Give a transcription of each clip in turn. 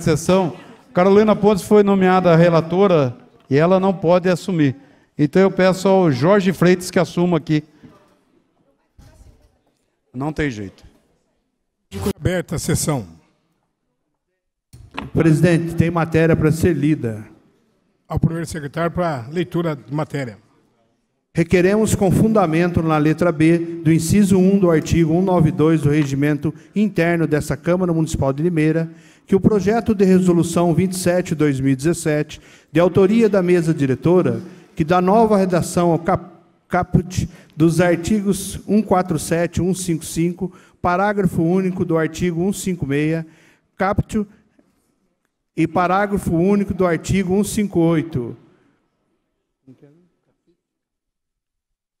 sessão, Carolina Pontes foi nomeada relatora e ela não pode assumir. Então eu peço ao Jorge Freitas que assuma aqui. Não tem jeito. Aberta a sessão. Presidente, tem matéria para ser lida. Ao primeiro secretário para leitura de matéria. Requeremos com fundamento na letra B do inciso 1 do artigo 192 do regimento interno dessa Câmara Municipal de Limeira que o projeto de resolução 27/2017, de autoria da mesa diretora, que dá nova redação ao cap caput dos artigos 147 e 155, parágrafo único do artigo 156, caput e parágrafo único do artigo 158.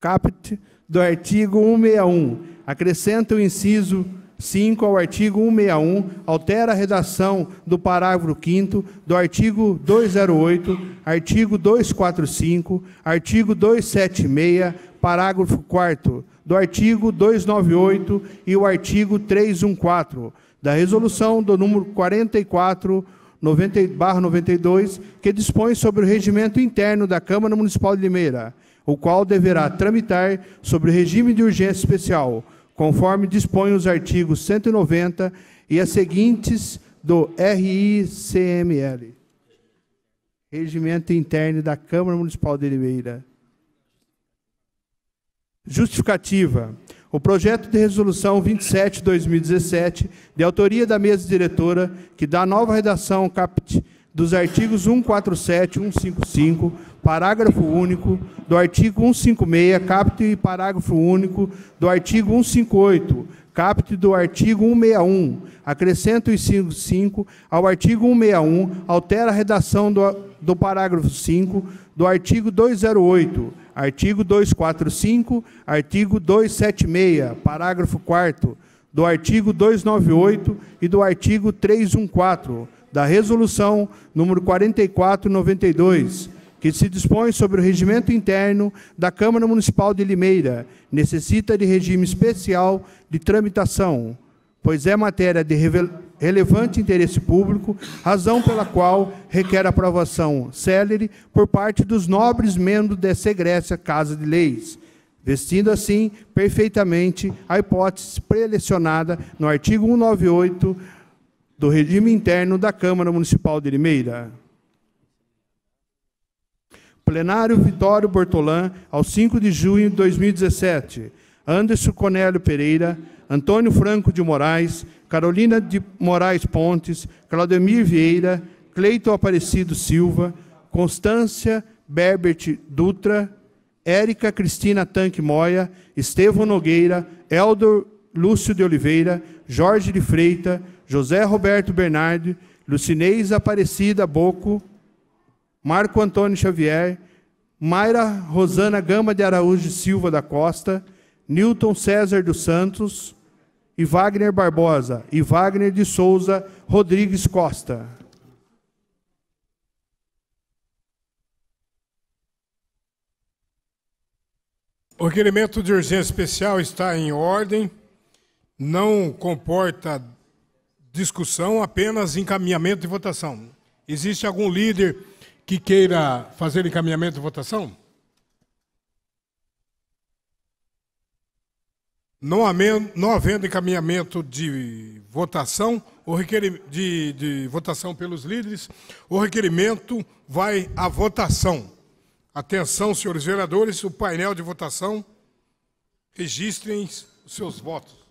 Caput do artigo 161. Acrescenta o inciso 5 ao artigo 161, altera a redação do parágrafo 5 do artigo 208, artigo 245, artigo 276, parágrafo 4 do artigo 298 e o artigo 314 da resolução do número 44 90/92, que dispõe sobre o regimento interno da Câmara Municipal de Limeira, o qual deverá tramitar sobre o regime de urgência especial conforme dispõem os artigos 190 e as seguintes do RICML, Regimento Interno da Câmara Municipal de Limeira. Justificativa. O projeto de resolução 27/2017, de autoria da mesa diretora, que dá nova redação CAPT dos artigos 147, 155, parágrafo único do artigo 156, caput e parágrafo único do artigo 158, caput do artigo 161, acrescento e 5 ao artigo 161, altera a redação do, do parágrafo 5 do artigo 208, artigo 245, artigo 276, parágrafo 4 do artigo 298 e do artigo 314 da resolução número 4492 que se dispõe sobre o regimento interno da Câmara Municipal de Limeira, necessita de regime especial de tramitação, pois é matéria de relevante interesse público, razão pela qual requer aprovação célere por parte dos nobres membros da Segrécia Casa de Leis, vestindo assim perfeitamente a hipótese prelecionada no artigo 198 do regime interno da Câmara Municipal de Limeira. Plenário Vitório Bortolã, ao 5 de junho de 2017. Anderson Conélio Pereira, Antônio Franco de Moraes, Carolina de Moraes Pontes, Claudemir Vieira, Cleiton Aparecido Silva, Constância Berbert Dutra, Érica Cristina Tanque Moia, Estevão Nogueira, Eldor Lúcio de Oliveira, Jorge de Freita, José Roberto Bernardi, Lucinês Aparecida Boco, Marco Antônio Xavier, Mayra Rosana Gama de Araújo Silva da Costa, Newton César dos Santos e Wagner Barbosa e Wagner de Souza Rodrigues Costa. O requerimento de urgência especial está em ordem, não comporta discussão, apenas encaminhamento de votação. Existe algum líder que queira fazer encaminhamento de votação? Não havendo, não havendo encaminhamento de votação, o de, de votação pelos líderes, o requerimento vai à votação. Atenção, senhores vereadores, o painel de votação, registrem seus votos.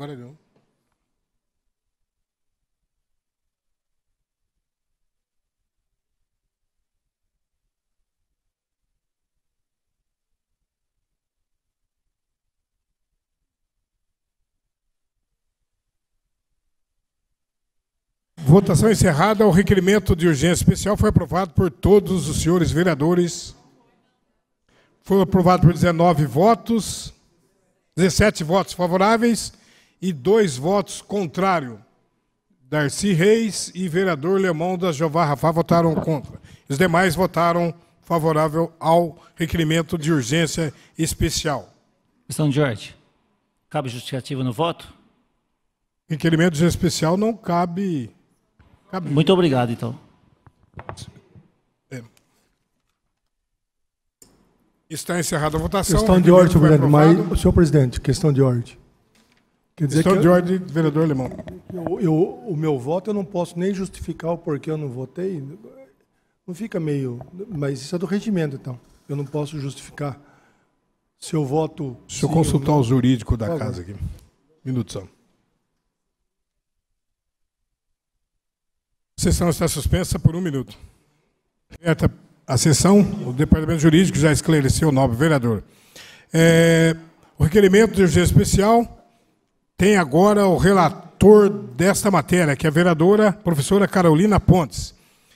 Agora não. Votação encerrada. O requerimento de urgência especial foi aprovado por todos os senhores vereadores. Foi aprovado por 19 votos, 17 votos favoráveis e dois votos contrários. Darcy Reis e vereador Lemão da Jeová Rafá votaram contra. Os demais votaram favorável ao requerimento de urgência especial. Questão de ordem. cabe justificativa no voto? Requerimento de urgência especial não cabe. cabe. Muito obrigado, então. É. Está encerrada a votação. Questão de ordem, senhor presidente, questão de ordem. Quer dizer Estou que George, vereador Alemão. Eu, eu, o meu voto eu não posso nem justificar o porquê eu não votei. Não fica meio. Mas isso é do regimento, então. Eu não posso justificar se eu voto. Se eu consultar o jurídico da casa aqui. Minuto A sessão está suspensa por um minuto. Reta a sessão, o Departamento Jurídico já esclareceu o nobre vereador. É, o requerimento de urgência especial tem agora o relator desta matéria, que é a vereadora professora Carolina Pontes.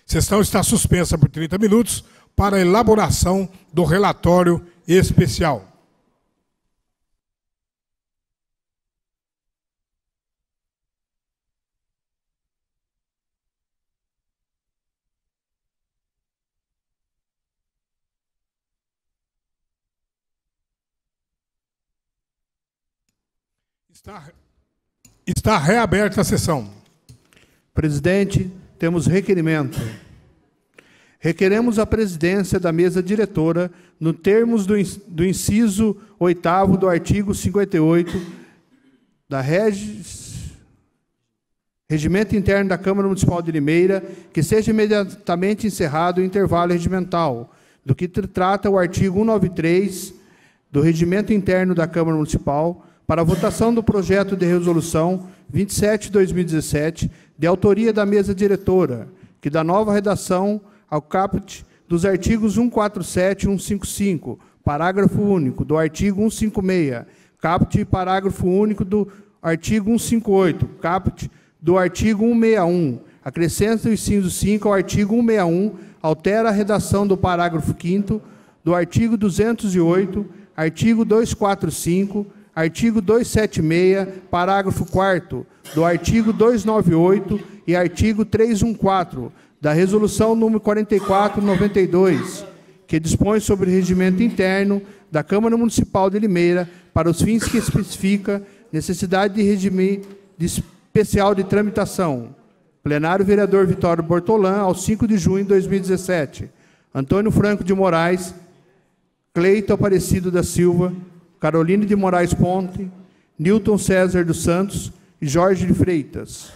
A sessão está suspensa por 30 minutos para elaboração do relatório especial. Está, está reaberta a sessão. Presidente, temos requerimento. Requeremos a presidência da mesa diretora, no termos do, do inciso 8 do artigo 58 da Regis Regimento Interno da Câmara Municipal de Limeira, que seja imediatamente encerrado o intervalo regimental, do que trata o artigo 193 do Regimento Interno da Câmara Municipal, para a votação do projeto de resolução 27/2017, de autoria da mesa diretora, que dá nova redação ao caput dos artigos 147 e 155, parágrafo único do artigo 156, caput e parágrafo único do artigo 158, caput do artigo 161. Acrescenta os incisos 5 ao artigo 161, altera a redação do parágrafo 5 do artigo 208, artigo 245, artigo 276, parágrafo 4 do artigo 298 e artigo 314 da resolução número 4492, que dispõe sobre o regimento interno da Câmara Municipal de Limeira para os fins que especifica necessidade de regime de especial de tramitação. Plenário Vereador Vitório Bortolã, ao 5 de junho de 2017. Antônio Franco de Moraes, Cleito Aparecido da Silva, Caroline de Moraes Ponte, Newton César dos Santos e Jorge de Freitas.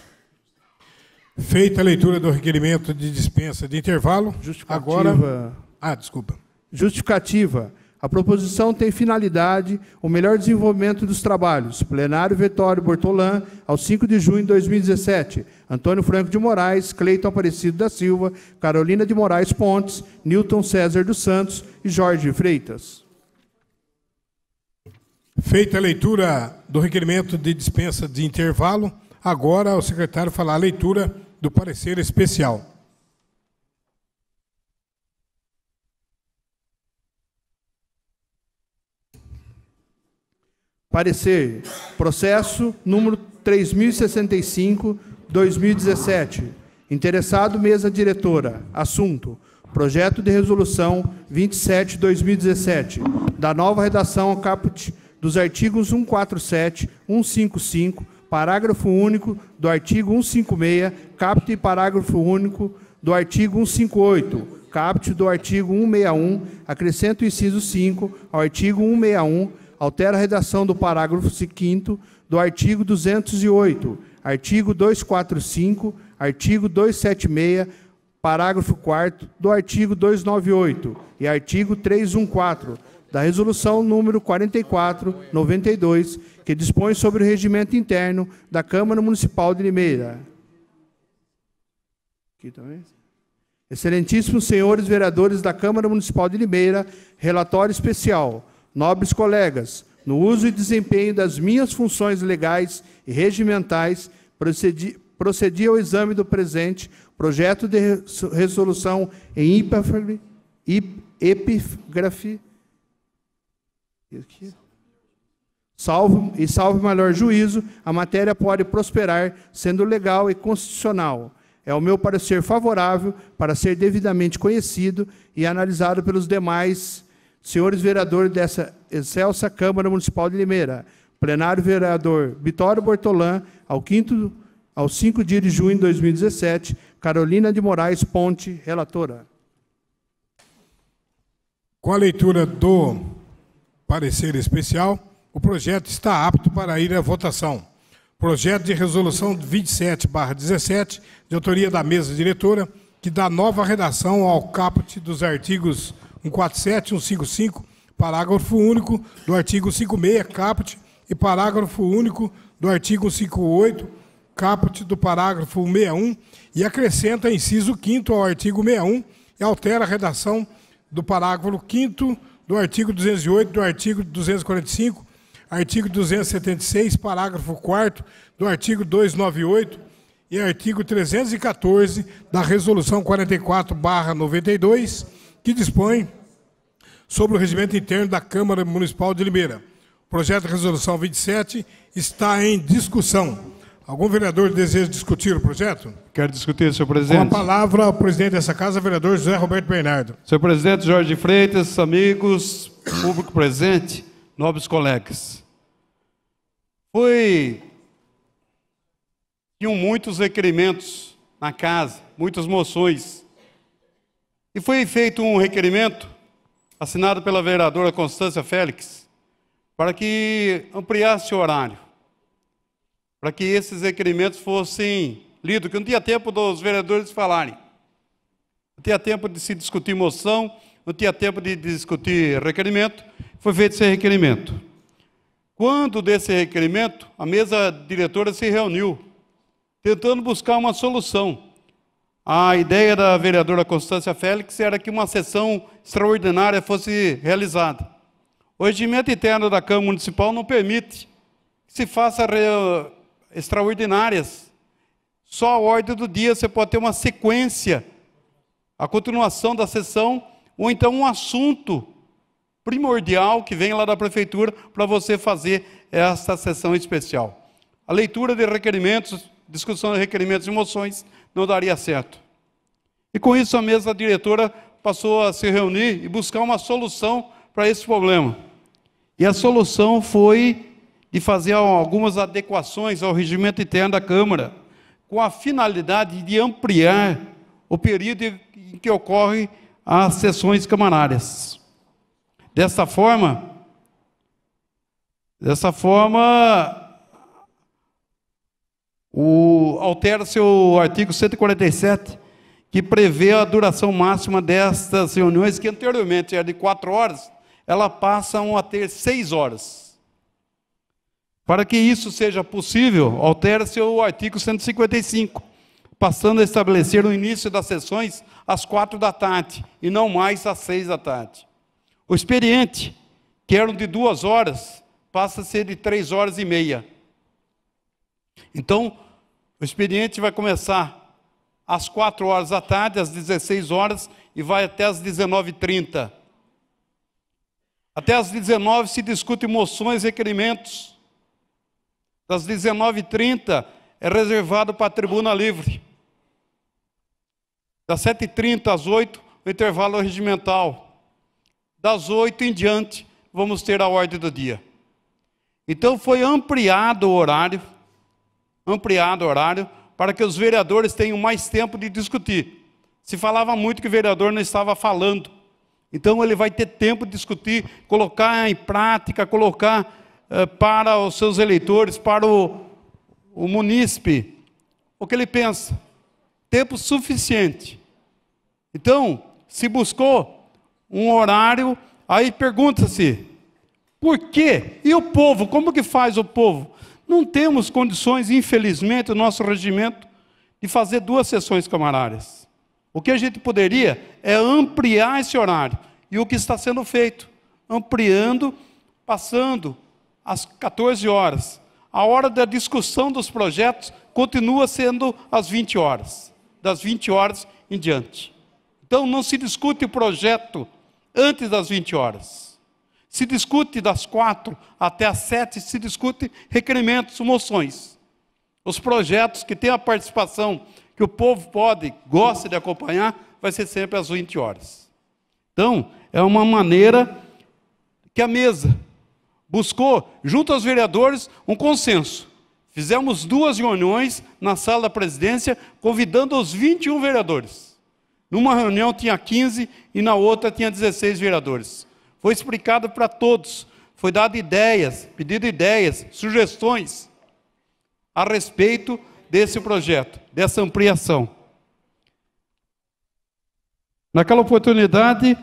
Feita a leitura do requerimento de dispensa de intervalo, agora. Ah, desculpa. Justificativa. A proposição tem finalidade o melhor desenvolvimento dos trabalhos. Plenário Vetório Bortolã, ao 5 de junho de 2017. Antônio Franco de Moraes, Cleiton Aparecido da Silva, Carolina de Moraes Pontes, Newton César dos Santos e Jorge Freitas. Feita a leitura do requerimento de dispensa de intervalo, agora o secretário fará a leitura do parecer especial. Parecer, processo número 3065, 2017. Interessado, mesa diretora. Assunto: Projeto de resolução 27/2017 da nova redação ao caput dos artigos 147, 155, parágrafo único do artigo 156, caput e parágrafo único do artigo 158, caput do artigo 161, acrescenta o inciso 5 ao artigo 161, altera a redação do parágrafo 5 do artigo 208, artigo 245, artigo 276, parágrafo 4 do artigo 298 e artigo 314 da Resolução número 4492, que dispõe sobre o regimento interno da Câmara Municipal de Limeira. Aqui também. Excelentíssimos senhores vereadores da Câmara Municipal de Limeira, relatório especial. Nobres colegas, no uso e desempenho das minhas funções legais e regimentais, procedi, procedi ao exame do presente projeto de resolução em epígrafe Salvo e salvo melhor juízo, a matéria pode prosperar sendo legal e constitucional. É o meu parecer favorável para ser devidamente conhecido e analisado pelos demais senhores vereadores dessa excelsa Câmara Municipal de Limeira. Plenário vereador Vitório Bortolã, ao quinto ao 5 de junho de 2017, Carolina de Moraes Ponte, relatora. Com a leitura do parecer especial, o projeto está apto para ir à votação. Projeto de resolução 27/17, de autoria da mesa diretora, que dá nova redação ao caput dos artigos 147 e 155, parágrafo único do artigo 56, caput, e parágrafo único do artigo 58, caput do parágrafo 61, e acrescenta inciso 5 ao artigo 61 e altera a redação do parágrafo 5 do artigo 208, do artigo 245, artigo 276, parágrafo 4 do artigo 298 e artigo 314 da Resolução 44/92, que dispõe sobre o regimento interno da Câmara Municipal de Limeira. O projeto de resolução 27 está em discussão. Algum vereador deseja discutir o projeto? Quero discutir, senhor presidente. Com a palavra o presidente dessa casa, vereador José Roberto Bernardo. Senhor presidente Jorge Freitas, amigos, público presente, nobres colegas. Foi. Tinham muitos requerimentos na casa, muitas moções. E foi feito um requerimento, assinado pela vereadora Constância Félix, para que ampliasse o horário para que esses requerimentos fossem lidos, que não tinha tempo dos vereadores falarem, não tinha tempo de se discutir moção, não tinha tempo de discutir requerimento, foi feito esse requerimento. Quando desse requerimento, a mesa diretora se reuniu, tentando buscar uma solução. A ideia da vereadora Constância Félix era que uma sessão extraordinária fosse realizada. O regimento interno da Câmara Municipal não permite que se faça extraordinárias. Só a ordem do dia você pode ter uma sequência, a continuação da sessão, ou então um assunto primordial que vem lá da prefeitura para você fazer essa sessão especial. A leitura de requerimentos, discussão de requerimentos e moções não daria certo. E com isso a mesa diretora passou a se reunir e buscar uma solução para esse problema. E a solução foi e fazer algumas adequações ao regimento interno da Câmara, com a finalidade de ampliar o período em que ocorrem as sessões camarárias. Dessa forma, dessa forma altera-se o artigo 147, que prevê a duração máxima destas reuniões, que anteriormente era de quatro horas, elas passam a ter seis horas. Para que isso seja possível, altera-se o artigo 155, passando a estabelecer o início das sessões às quatro da tarde e não mais às seis da tarde. O expediente, que era de duas horas, passa a ser de três horas e meia. Então, o expediente vai começar às quatro horas da tarde, às 16 horas, e vai até às 19h30. Até às 19 se discute moções e requerimentos das 19h30 é reservado para a tribuna livre. Das 7h30 às 8 o intervalo regimental. Das 8 em diante, vamos ter a ordem do dia. Então foi ampliado o horário, ampliado o horário, para que os vereadores tenham mais tempo de discutir. Se falava muito que o vereador não estava falando. Então ele vai ter tempo de discutir, colocar em prática, colocar eh, para os seus eleitores, para o, o munícipe, o que ele pensa? Tempo suficiente. Então, se buscou um horário, aí pergunta-se, por quê? E o povo? Como que faz o povo? Não temos condições, infelizmente, o nosso regimento, de fazer duas sessões camarárias. O que a gente poderia é ampliar esse horário. E o que está sendo feito? Ampliando, passando às 14 horas. A hora da discussão dos projetos continua sendo às 20 horas, das 20 horas em diante. Então não se discute o projeto antes das 20 horas. Se discute das 4 até as 7, se discute requerimentos, moções. Os projetos que têm a participação que o povo pode, gosta de acompanhar, vai ser sempre às 20 horas. Então, é uma maneira que a mesa buscou, junto aos vereadores, um consenso. Fizemos duas reuniões na sala da presidência, convidando os 21 vereadores. Numa reunião tinha 15 e na outra tinha 16 vereadores. Foi explicado para todos, foi dado ideias, pedido ideias, sugestões a respeito desse projeto, dessa ampliação. Naquela oportunidade,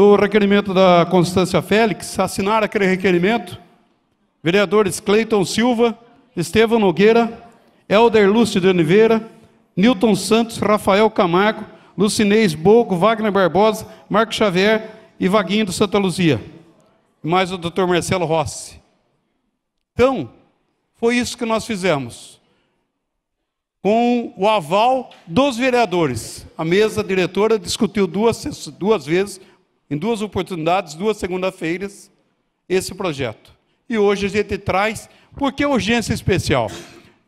do requerimento da Constância Félix, assinar aquele requerimento, vereadores Cleiton Silva, Estevão Nogueira, Helder Lúcio de Oliveira, Newton Santos, Rafael Camargo, Lucinês Bogo, Wagner Barbosa, Marco Xavier e Vaguinho do Santa Luzia. Mais o Dr. Marcelo Rossi. Então, foi isso que nós fizemos. Com o aval dos vereadores. A mesa diretora discutiu duas, duas vezes em duas oportunidades, duas segunda-feiras, esse projeto. E hoje a gente traz, por que urgência especial?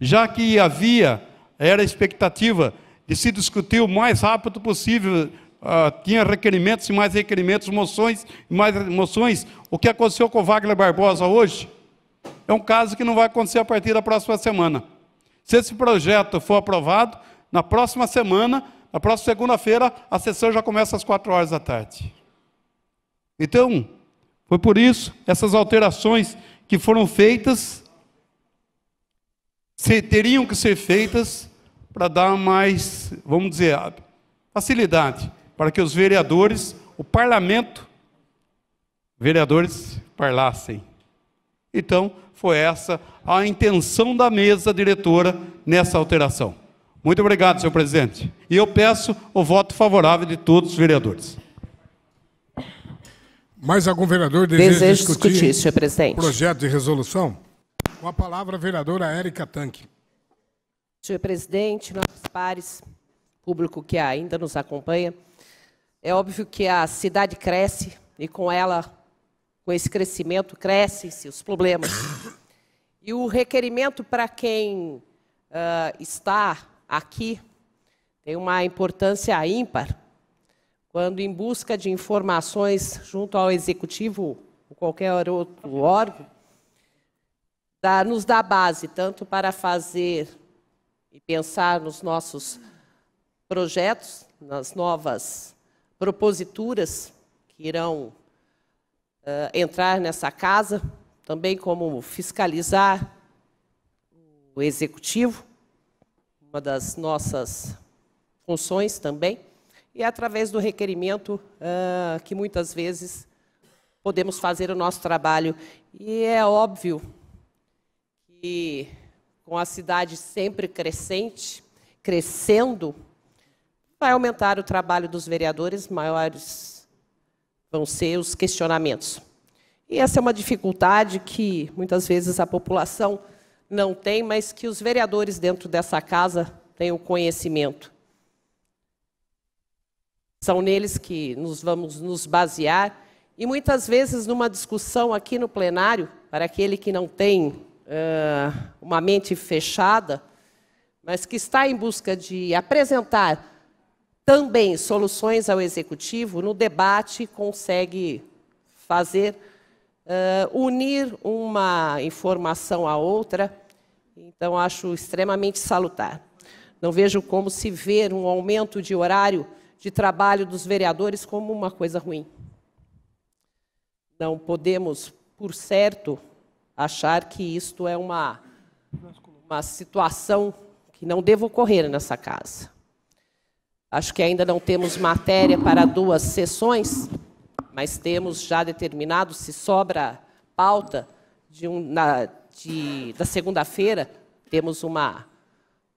Já que havia, era expectativa de se discutir o mais rápido possível, uh, tinha requerimentos e mais requerimentos, moções e mais moções. O que aconteceu com Wagner Barbosa hoje é um caso que não vai acontecer a partir da próxima semana. Se esse projeto for aprovado, na próxima semana, na próxima segunda-feira, a sessão já começa às quatro horas da tarde. Então, foi por isso essas alterações que foram feitas se, teriam que ser feitas para dar mais, vamos dizer, facilidade para que os vereadores, o parlamento, vereadores parlassem. Então, foi essa a intenção da mesa diretora nessa alteração. Muito obrigado, senhor presidente. E eu peço o voto favorável de todos os vereadores. Mais algum vereador deseja discutir, discutir senhor presidente. projeto de resolução? Com a palavra, a vereadora Érica Tanque. Senhor presidente, nossos pares, público que ainda nos acompanha, é óbvio que a cidade cresce e com ela, com esse crescimento, crescem-se os problemas. E o requerimento para quem uh, está aqui tem uma importância ímpar, quando em busca de informações junto ao executivo ou qualquer outro órgão, dá, nos dá base tanto para fazer e pensar nos nossos projetos, nas novas proposituras que irão uh, entrar nessa casa, também como fiscalizar o executivo, uma das nossas funções também e é através do requerimento uh, que muitas vezes podemos fazer o nosso trabalho. E é óbvio que com a cidade sempre crescente, crescendo, vai aumentar o trabalho dos vereadores, maiores vão ser os questionamentos. E essa é uma dificuldade que muitas vezes a população não tem, mas que os vereadores dentro dessa casa têm o conhecimento. São neles que nos vamos nos basear e muitas vezes numa discussão aqui no plenário, para aquele que não tem uh, uma mente fechada, mas que está em busca de apresentar também soluções ao executivo, no debate consegue fazer uh, unir uma informação à outra. Então, acho extremamente salutar. Não vejo como se ver um aumento de horário de trabalho dos vereadores como uma coisa ruim. Não podemos, por certo, achar que isto é uma, uma situação que não deva ocorrer nessa casa. Acho que ainda não temos matéria para duas sessões, mas temos já determinado, se sobra pauta, de um, na, de, da segunda-feira, temos uma,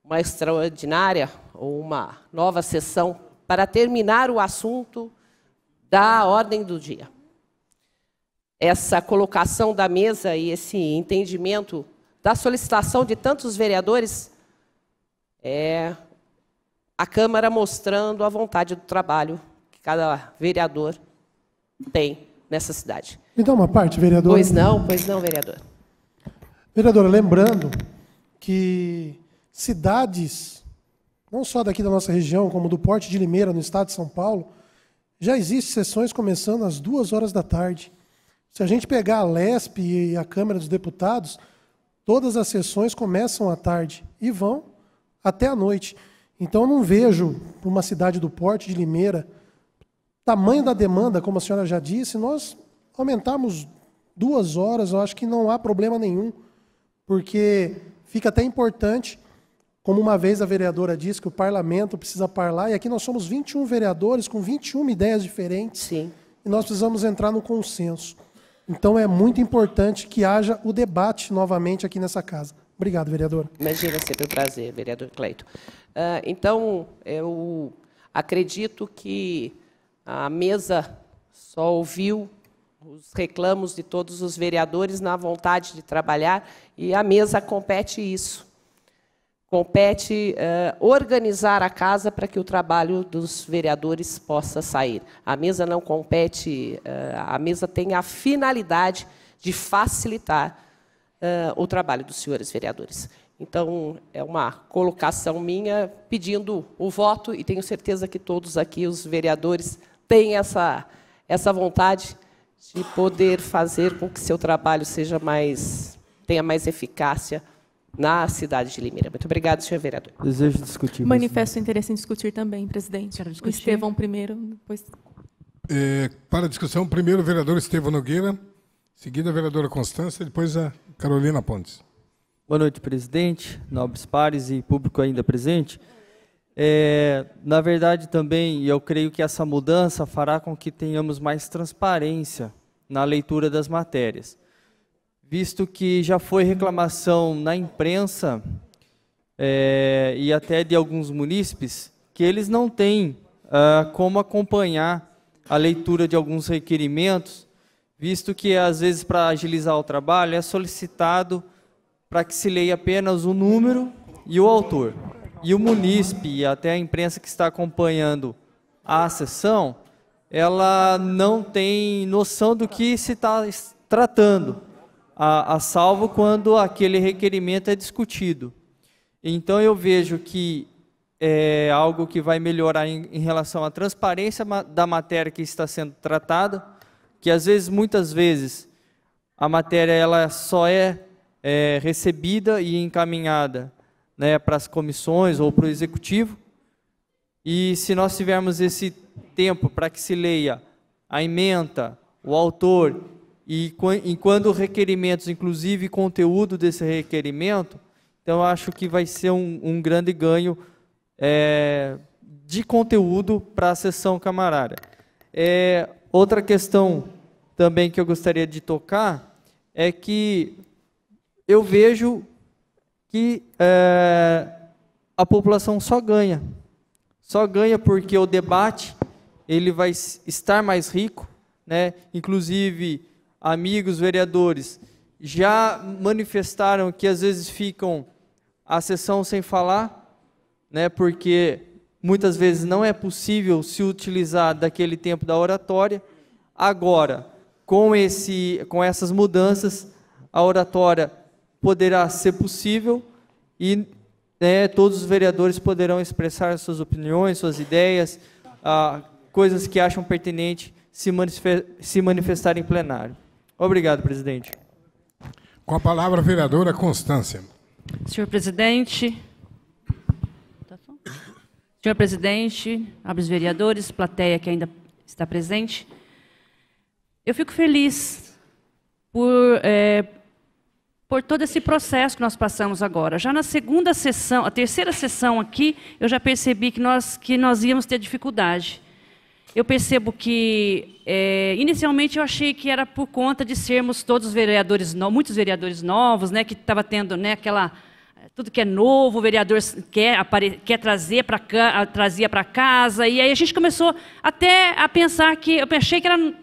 uma extraordinária ou uma nova sessão para terminar o assunto da ordem do dia. Essa colocação da mesa e esse entendimento da solicitação de tantos vereadores é a Câmara mostrando a vontade do trabalho que cada vereador tem nessa cidade. Me dá uma parte, vereador. Pois não, pois não, vereador. Vereadora, lembrando que cidades não só daqui da nossa região, como do Porte de Limeira, no estado de São Paulo, já existem sessões começando às duas horas da tarde. Se a gente pegar a LESP e a Câmara dos Deputados, todas as sessões começam à tarde e vão até à noite. Então, não vejo uma cidade do Porte de Limeira, tamanho da demanda, como a senhora já disse, nós aumentarmos duas horas, eu acho que não há problema nenhum, porque fica até importante como uma vez a vereadora disse que o parlamento precisa falar, e aqui nós somos 21 vereadores com 21 ideias diferentes. Sim. E nós precisamos entrar no consenso. Então é muito importante que haja o debate novamente aqui nessa casa. Obrigado, vereadora. Imagina, sempre um prazer, vereador Cleito. Uh, então, eu acredito que a mesa só ouviu os reclamos de todos os vereadores na vontade de trabalhar e a mesa compete isso. Compete eh, organizar a casa para que o trabalho dos vereadores possa sair. A mesa não compete, eh, a mesa tem a finalidade de facilitar eh, o trabalho dos senhores vereadores. Então, é uma colocação minha pedindo o voto, e tenho certeza que todos aqui, os vereadores, têm essa, essa vontade de poder fazer com que seu trabalho seja mais, tenha mais eficácia na cidade de Limeira. Muito obrigado, senhor vereador. Desejo discutir. Manifesto interesse em discutir também, presidente. Quero discutir. O Estevão primeiro, depois. É, para a discussão, primeiro o vereador Estevão Nogueira, seguida a vereadora Constância, depois a Carolina Pontes. Boa noite, presidente, nobres pares e público ainda presente. É, na verdade, também, eu creio que essa mudança fará com que tenhamos mais transparência na leitura das matérias visto que já foi reclamação na imprensa é, e até de alguns munícipes que eles não têm uh, como acompanhar a leitura de alguns requerimentos, visto que às vezes para agilizar o trabalho é solicitado para que se leia apenas o número e o autor. E o munícipe e até a imprensa que está acompanhando a sessão, ela não tem noção do que se está tratando a, a salvo quando aquele requerimento é discutido. Então eu vejo que é algo que vai melhorar em, em relação à transparência da matéria que está sendo tratada, que às vezes, muitas vezes, a matéria ela só é, é recebida e encaminhada né, para as comissões ou para o executivo. E se nós tivermos esse tempo para que se leia a emenda, o autor e, enquanto quando requerimentos, inclusive conteúdo desse requerimento, então acho que vai ser um, um grande ganho é, de conteúdo para a sessão camarária. É, outra questão também que eu gostaria de tocar é que eu vejo que é, a população só ganha. Só ganha porque o debate ele vai estar mais rico, né? inclusive amigos vereadores já manifestaram que às vezes ficam a sessão sem falar, né, porque muitas vezes não é possível se utilizar daquele tempo da oratória. Agora, com, esse, com essas mudanças, a oratória poderá ser possível e né, todos os vereadores poderão expressar suas opiniões, suas ideias, ah, coisas que acham pertinente se, se manifestar em plenário. Obrigado, presidente. Com a palavra, a vereadora Constância. Senhor presidente. Tá Senhor presidente, os vereadores, plateia que ainda está presente. Eu fico feliz por, é, por todo esse processo que nós passamos agora. Já na segunda sessão, a terceira sessão aqui, eu já percebi que nós, que nós íamos ter dificuldade eu percebo que, é, inicialmente, eu achei que era por conta de sermos todos vereadores, no, muitos vereadores novos, né, que estava tendo né, aquela. Tudo que é novo, o vereador quer, apare, quer trazer para trazia para casa. E aí a gente começou até a pensar que. Eu achei que era,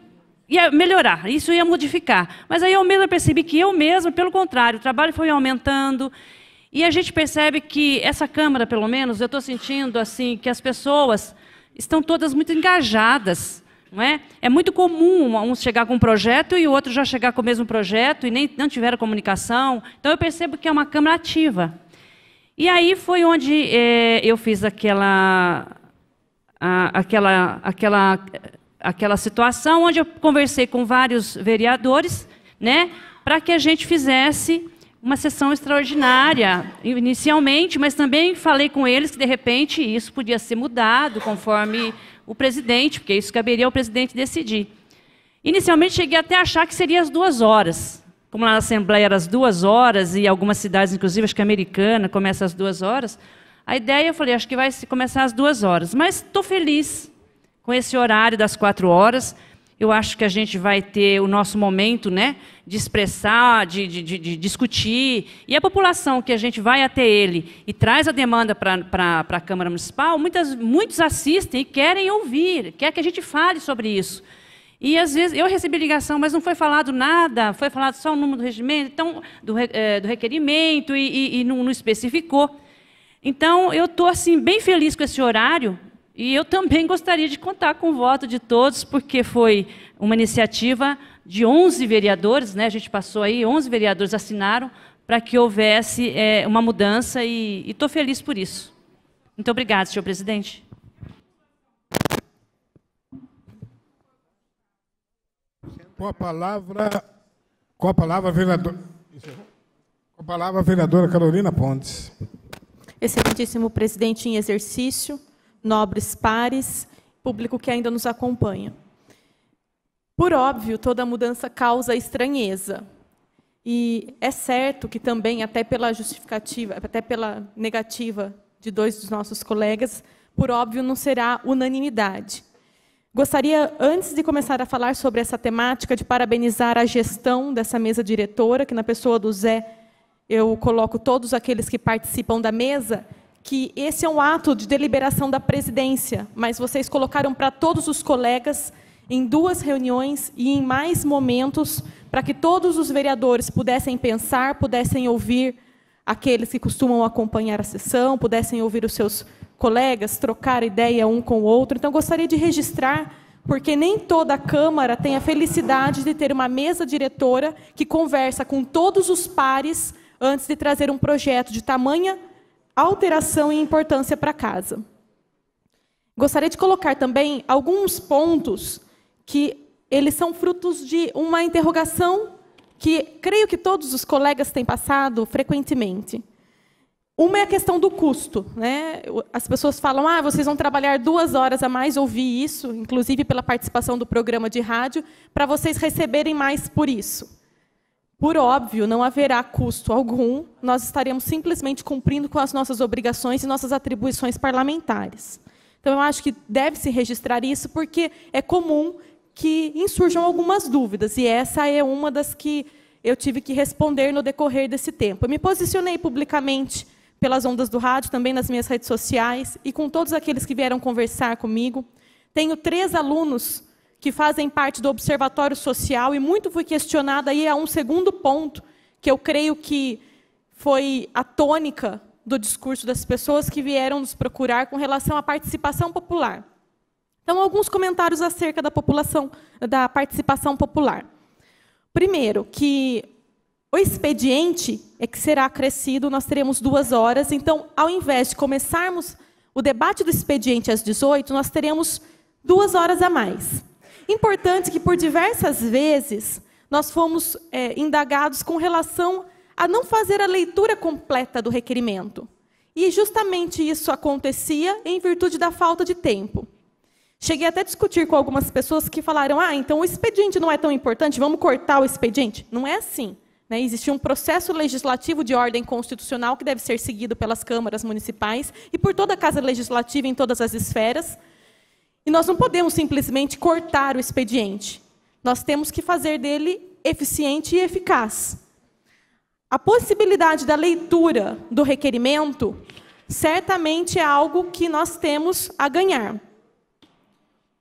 ia melhorar, isso ia modificar. Mas aí eu mesmo percebi que eu mesmo, pelo contrário, o trabalho foi aumentando. E a gente percebe que essa Câmara, pelo menos, eu estou sentindo assim que as pessoas estão todas muito engajadas. Não é? é muito comum um chegar com um projeto e o outro já chegar com o mesmo projeto e nem não tiveram comunicação. Então eu percebo que é uma câmara ativa. E aí foi onde é, eu fiz aquela, a, aquela, aquela, aquela situação onde eu conversei com vários vereadores, né, para que a gente fizesse uma sessão extraordinária inicialmente, mas também falei com eles que de repente isso podia ser mudado conforme o presidente, porque isso caberia ao presidente decidir. Inicialmente cheguei até a achar que seria as duas horas. Como lá na Assembleia era as duas horas, e algumas cidades, inclusive, acho que a é americana, começa às duas horas. A ideia, eu falei, acho que vai começar às duas horas. Mas estou feliz com esse horário das quatro horas eu acho que a gente vai ter o nosso momento né, de expressar, de, de, de, de discutir. E a população que a gente vai até ele e traz a demanda para a Câmara Municipal, muitas, muitos assistem e querem ouvir, quer que a gente fale sobre isso. E às vezes eu recebi ligação, mas não foi falado nada, foi falado só o número do regimento, então, do, é, do requerimento e, e, e não, não especificou. Então, eu estou assim, bem feliz com esse horário, e eu também gostaria de contar com o voto de todos, porque foi uma iniciativa de 11 vereadores, né? a gente passou aí, 11 vereadores assinaram para que houvesse é, uma mudança e estou feliz por isso. Muito obrigada, senhor presidente. Com a palavra, com a palavra, vereador, com a palavra, vereadora Carolina Pontes. Excelentíssimo presidente em exercício, nobres pares, público que ainda nos acompanha. Por óbvio, toda mudança causa estranheza. E é certo que também, até pela justificativa, até pela negativa de dois dos nossos colegas, por óbvio, não será unanimidade. Gostaria, antes de começar a falar sobre essa temática, de parabenizar a gestão dessa mesa diretora, que na pessoa do Zé eu coloco todos aqueles que participam da mesa, que esse é um ato de deliberação da presidência, mas vocês colocaram para todos os colegas em duas reuniões e em mais momentos para que todos os vereadores pudessem pensar, pudessem ouvir aqueles que costumam acompanhar a sessão, pudessem ouvir os seus colegas, trocar ideia um com o outro. Então, gostaria de registrar, porque nem toda a Câmara tem a felicidade de ter uma mesa diretora que conversa com todos os pares antes de trazer um projeto de tamanha alteração e importância para casa. Gostaria de colocar também alguns pontos que eles são frutos de uma interrogação que creio que todos os colegas têm passado frequentemente. Uma é a questão do custo. Né? As pessoas falam, ah, vocês vão trabalhar duas horas a mais, ouvi isso, inclusive pela participação do programa de rádio, para vocês receberem mais por isso. Por óbvio, não haverá custo algum, nós estaremos simplesmente cumprindo com as nossas obrigações e nossas atribuições parlamentares. Então, eu acho que deve se registrar isso, porque é comum que insurjam algumas dúvidas, e essa é uma das que eu tive que responder no decorrer desse tempo. Eu me posicionei publicamente pelas ondas do rádio, também nas minhas redes sociais, e com todos aqueles que vieram conversar comigo. Tenho três alunos que fazem parte do Observatório Social, e muito foi questionada aí a um segundo ponto, que eu creio que foi a tônica do discurso das pessoas que vieram nos procurar com relação à participação popular. Então, alguns comentários acerca da população, da participação popular. Primeiro, que o expediente é que será acrescido, nós teremos duas horas, então, ao invés de começarmos o debate do expediente às 18, nós teremos duas horas a mais. Importante que, por diversas vezes, nós fomos é, indagados com relação a não fazer a leitura completa do requerimento. E justamente isso acontecia em virtude da falta de tempo. Cheguei até a discutir com algumas pessoas que falaram: ah, então o expediente não é tão importante, vamos cortar o expediente. Não é assim. Né? Existe um processo legislativo de ordem constitucional que deve ser seguido pelas câmaras municipais e por toda a casa legislativa em todas as esferas. E nós não podemos simplesmente cortar o expediente. Nós temos que fazer dele eficiente e eficaz. A possibilidade da leitura do requerimento certamente é algo que nós temos a ganhar.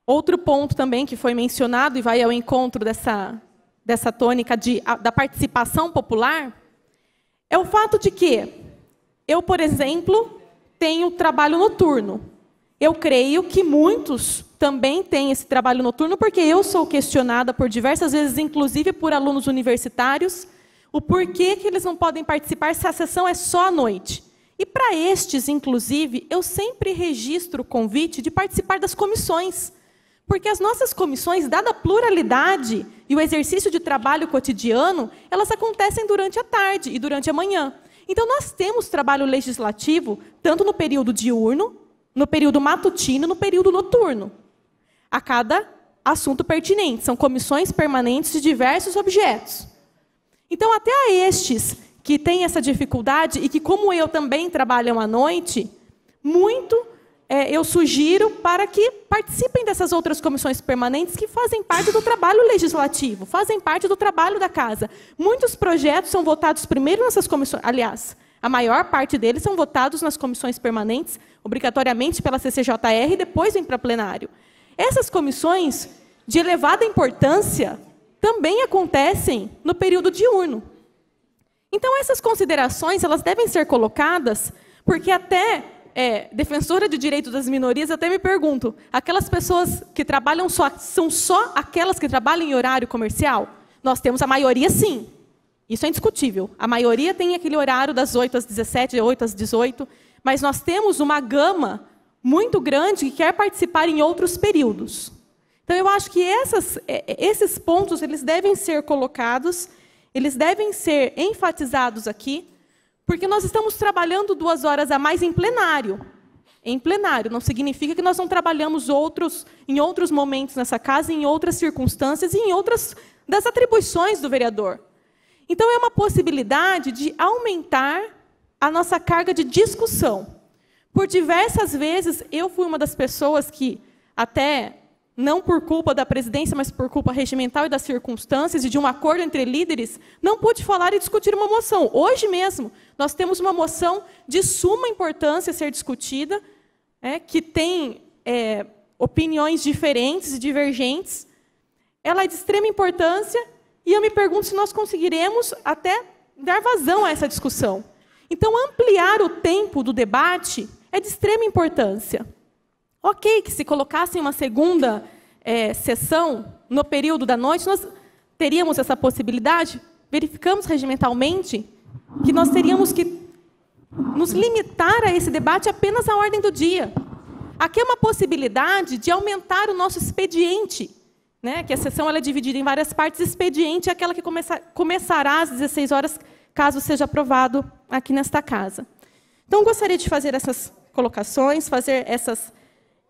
Outro ponto também que foi mencionado e vai ao encontro dessa, dessa tônica de, a, da participação popular é o fato de que eu, por exemplo, tenho trabalho noturno. Eu creio que muitos também têm esse trabalho noturno, porque eu sou questionada por diversas vezes, inclusive por alunos universitários, o porquê que eles não podem participar se a sessão é só à noite. E para estes, inclusive, eu sempre registro o convite de participar das comissões. Porque as nossas comissões, dada a pluralidade e o exercício de trabalho cotidiano, elas acontecem durante a tarde e durante a manhã. Então, nós temos trabalho legislativo, tanto no período diurno, no período matutino e no período noturno, a cada assunto pertinente. São comissões permanentes de diversos objetos. Então, até a estes que têm essa dificuldade e que, como eu, também trabalham à noite, muito é, eu sugiro para que participem dessas outras comissões permanentes que fazem parte do trabalho legislativo, fazem parte do trabalho da casa. Muitos projetos são votados primeiro nessas comissões. Aliás, a maior parte deles são votados nas comissões permanentes, obrigatoriamente pela CCJR, e depois vêm para plenário. Essas comissões, de elevada importância, também acontecem no período diurno. Então, essas considerações elas devem ser colocadas, porque até é, defensora de direitos das minorias, até me pergunto, aquelas pessoas que trabalham só, são só aquelas que trabalham em horário comercial? Nós temos a maioria, sim. Isso é indiscutível. A maioria tem aquele horário das 8 às 17, 8 às 18, mas nós temos uma gama muito grande que quer participar em outros períodos. Então, eu acho que essas, é, é, esses pontos eles devem ser colocados, eles devem ser enfatizados aqui, porque nós estamos trabalhando duas horas a mais em plenário. Em plenário, não significa que nós não trabalhamos outros em outros momentos nessa casa, em outras circunstâncias e em outras das atribuições do vereador. Então, é uma possibilidade de aumentar a nossa carga de discussão. Por diversas vezes, eu fui uma das pessoas que, até não por culpa da presidência, mas por culpa regimental e das circunstâncias e de um acordo entre líderes, não pude falar e discutir uma moção. Hoje mesmo, nós temos uma moção de suma importância a ser discutida, é, que tem é, opiniões diferentes e divergentes. Ela é de extrema importância e eu me pergunto se nós conseguiremos até dar vazão a essa discussão. Então, ampliar o tempo do debate é de extrema importância. Ok, que se colocassem uma segunda é, sessão no período da noite, nós teríamos essa possibilidade? Verificamos regimentalmente que nós teríamos que nos limitar a esse debate apenas à ordem do dia. Aqui é uma possibilidade de aumentar o nosso expediente né, que a sessão ela é dividida em várias partes, expediente é aquela que começa, começará às 16 horas, caso seja aprovado aqui nesta casa. Então, gostaria de fazer essas colocações, fazer essas,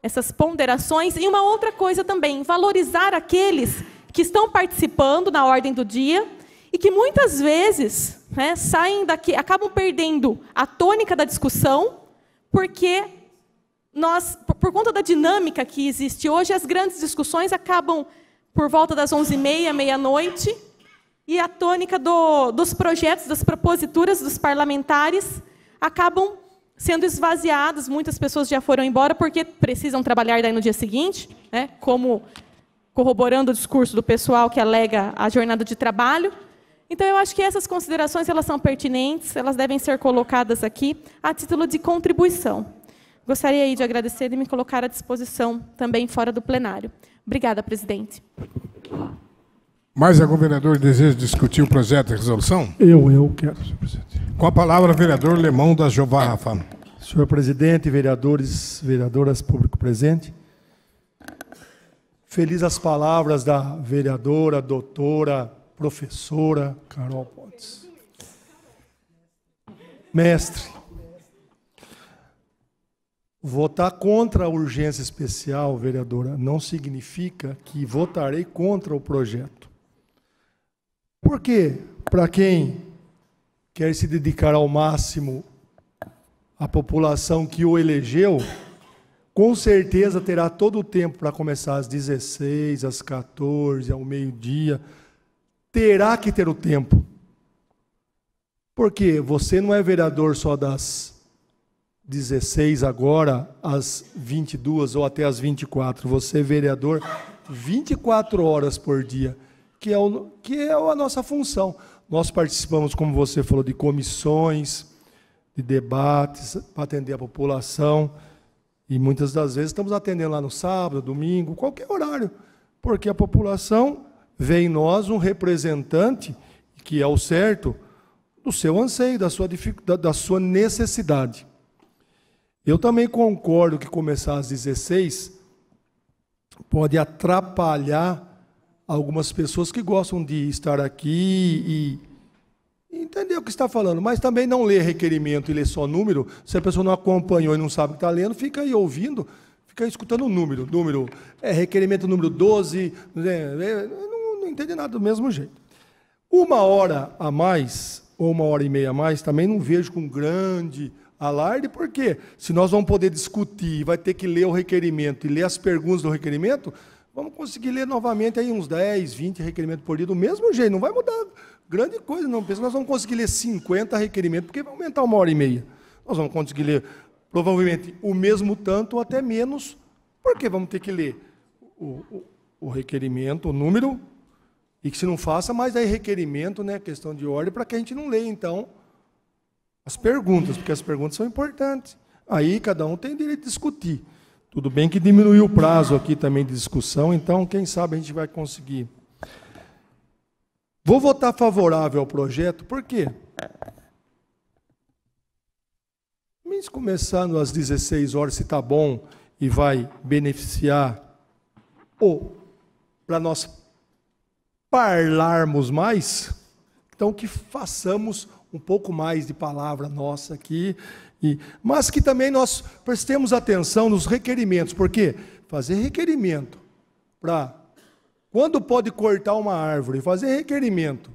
essas ponderações, e uma outra coisa também, valorizar aqueles que estão participando na ordem do dia e que muitas vezes né, saem daqui, acabam perdendo a tônica da discussão, porque nós, por conta da dinâmica que existe hoje, as grandes discussões acabam por volta das 11h30, meia-noite. E a tônica do, dos projetos, das proposituras dos parlamentares acabam sendo esvaziadas. Muitas pessoas já foram embora porque precisam trabalhar daí no dia seguinte, né? como corroborando o discurso do pessoal que alega a jornada de trabalho. Então, eu acho que essas considerações elas são pertinentes, elas devem ser colocadas aqui a título de contribuição. Gostaria de agradecer e me colocar à disposição também fora do plenário. Obrigada, presidente. Mais algum vereador deseja discutir o projeto de resolução? Eu, eu quero, senhor presidente. Com a palavra, vereador Lemão da Jová Rafa. Senhor presidente, vereadores, vereadoras, público presente. Feliz as palavras da vereadora, doutora, professora Carol Pontes. Mestre, Votar contra a urgência especial, vereadora, não significa que votarei contra o projeto. Por quê? Para quem quer se dedicar ao máximo à população que o elegeu, com certeza terá todo o tempo para começar às 16, às 14, ao meio-dia. Terá que ter o tempo. Porque você não é vereador só das 16 agora às 22 ou até às 24. Você, vereador, 24 horas por dia, que é, o, que é a nossa função. Nós participamos, como você falou, de comissões, de debates, para atender a população. E muitas das vezes estamos atendendo lá no sábado, domingo, qualquer horário, porque a população vê em nós um representante, que é o certo, do seu anseio, da sua, da sua necessidade. Eu também concordo que começar às 16 pode atrapalhar algumas pessoas que gostam de estar aqui e, entender o que está falando, mas também não ler requerimento e ler só número. Se a pessoa não acompanhou e não sabe o que está lendo, fica aí ouvindo, fica aí escutando o número. Número é requerimento número 12, né, é, não, não entende nada do mesmo jeito. Uma hora a mais, ou uma hora e meia a mais, também não vejo com grande Alarde por quê? Se nós vamos poder discutir, vai ter que ler o requerimento e ler as perguntas do requerimento, vamos conseguir ler novamente aí uns 10, 20 requerimentos por dia do mesmo jeito, não vai mudar grande coisa, não. Pensa, nós vamos conseguir ler 50 requerimentos, porque vai aumentar uma hora e meia. Nós vamos conseguir ler provavelmente o mesmo tanto ou até menos, porque vamos ter que ler o, o, o requerimento, o número, e que se não faça, mais aí requerimento, né, questão de ordem, para que a gente não leia, então, as perguntas, porque as perguntas são importantes. Aí cada um tem direito de discutir. Tudo bem que diminuiu o prazo aqui também de discussão, então quem sabe a gente vai conseguir. Vou votar favorável ao projeto, por quê? começando às 16 horas, se está bom e vai beneficiar, ou para nós parlarmos mais, então que façamos um pouco mais de palavra nossa aqui, e, mas que também nós prestemos atenção nos requerimentos, porque fazer requerimento para quando pode cortar uma árvore, fazer requerimento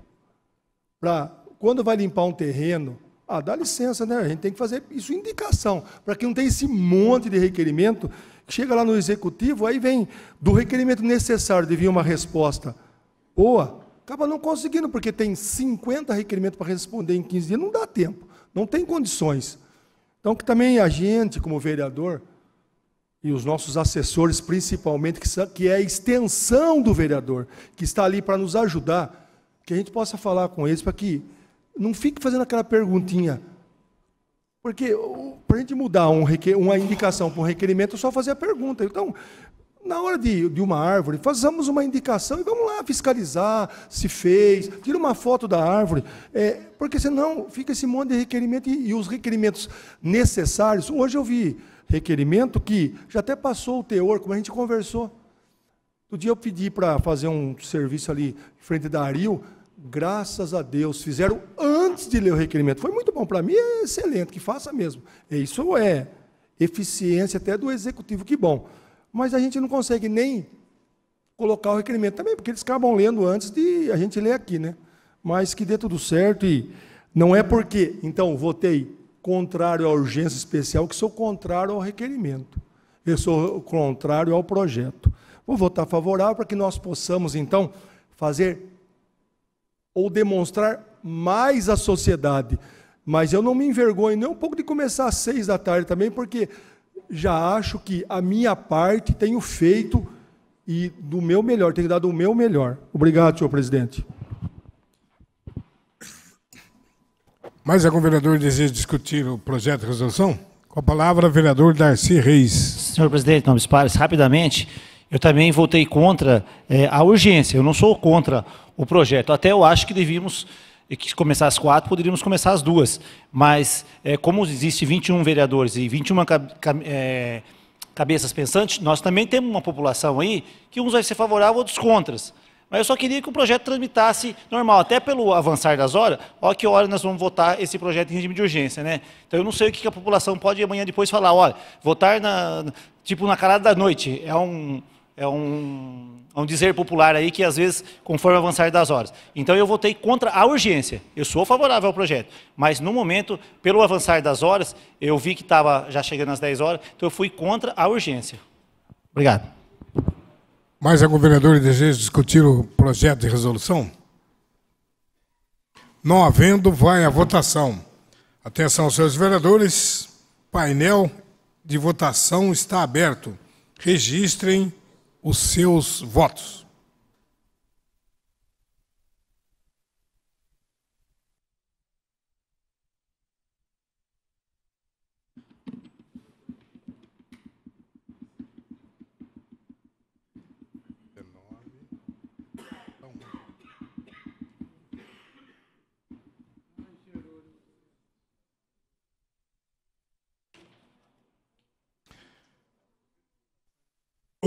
para quando vai limpar um terreno, ah, dá licença, né? A gente tem que fazer isso indicação, para que não tenha esse monte de requerimento que chega lá no executivo, aí vem do requerimento necessário de vir uma resposta boa, acaba não conseguindo, porque tem 50 requerimentos para responder em 15 dias, não dá tempo, não tem condições. Então, que também a gente, como vereador, e os nossos assessores, principalmente, que é a extensão do vereador, que está ali para nos ajudar, que a gente possa falar com eles, para que não fique fazendo aquela perguntinha. Porque para a gente mudar um, uma indicação para um requerimento, é só fazer a pergunta. Então, na hora de, de, uma árvore, fazemos uma indicação e vamos lá fiscalizar se fez, tira uma foto da árvore, é, porque senão fica esse monte de requerimento e, e, os requerimentos necessários. Hoje eu vi requerimento que já até passou o teor, como a gente conversou. No dia eu pedi para fazer um serviço ali em frente da Ariel, graças a Deus, fizeram antes de ler o requerimento. Foi muito bom, para mim é excelente, que faça mesmo. É, isso é eficiência até do executivo, que bom mas a gente não consegue nem colocar o requerimento também, porque eles acabam lendo antes de a gente ler aqui, né? Mas que dê tudo certo e não é porque, então, votei contrário à urgência especial que sou contrário ao requerimento. Eu sou contrário ao projeto. Vou votar favorável para que nós possamos, então, fazer ou demonstrar mais à sociedade. Mas eu não me envergonho nem um pouco de começar às seis da tarde também, porque já acho que a minha parte tenho feito e do meu melhor, tenho dado o meu melhor. Obrigado, senhor presidente. Mais algum vereador deseja discutir o projeto de resolução? Com a palavra, vereador Darcy Reis. Senhor presidente, me pares, rapidamente. Eu também votei contra é, a urgência. Eu não sou contra o projeto. Até eu acho que devíamos e que começar às quatro, poderíamos começar às duas. Mas, é, como existe 21 vereadores e 21 cab é, cabeças pensantes, nós também temos uma população aí que uns vai ser favorável, outros contras. Mas eu só queria que o projeto transmitasse normal, até pelo avançar das horas, Olha que hora nós vamos votar esse projeto em regime de urgência, né? Então eu não sei o que a população pode amanhã depois falar, olha, votar na, tipo na calada da noite é um é um, é um dizer popular aí que às vezes conforme avançar das horas. Então eu votei contra a urgência. Eu sou favorável ao projeto, mas no momento, pelo avançar das horas, eu vi que estava já chegando às 10 horas, então eu fui contra a urgência. Obrigado. Mais algum vereador deseja discutir o projeto de resolução? Não havendo, vai a votação. Atenção, senhores vereadores, painel de votação está aberto. Registrem os seus votos.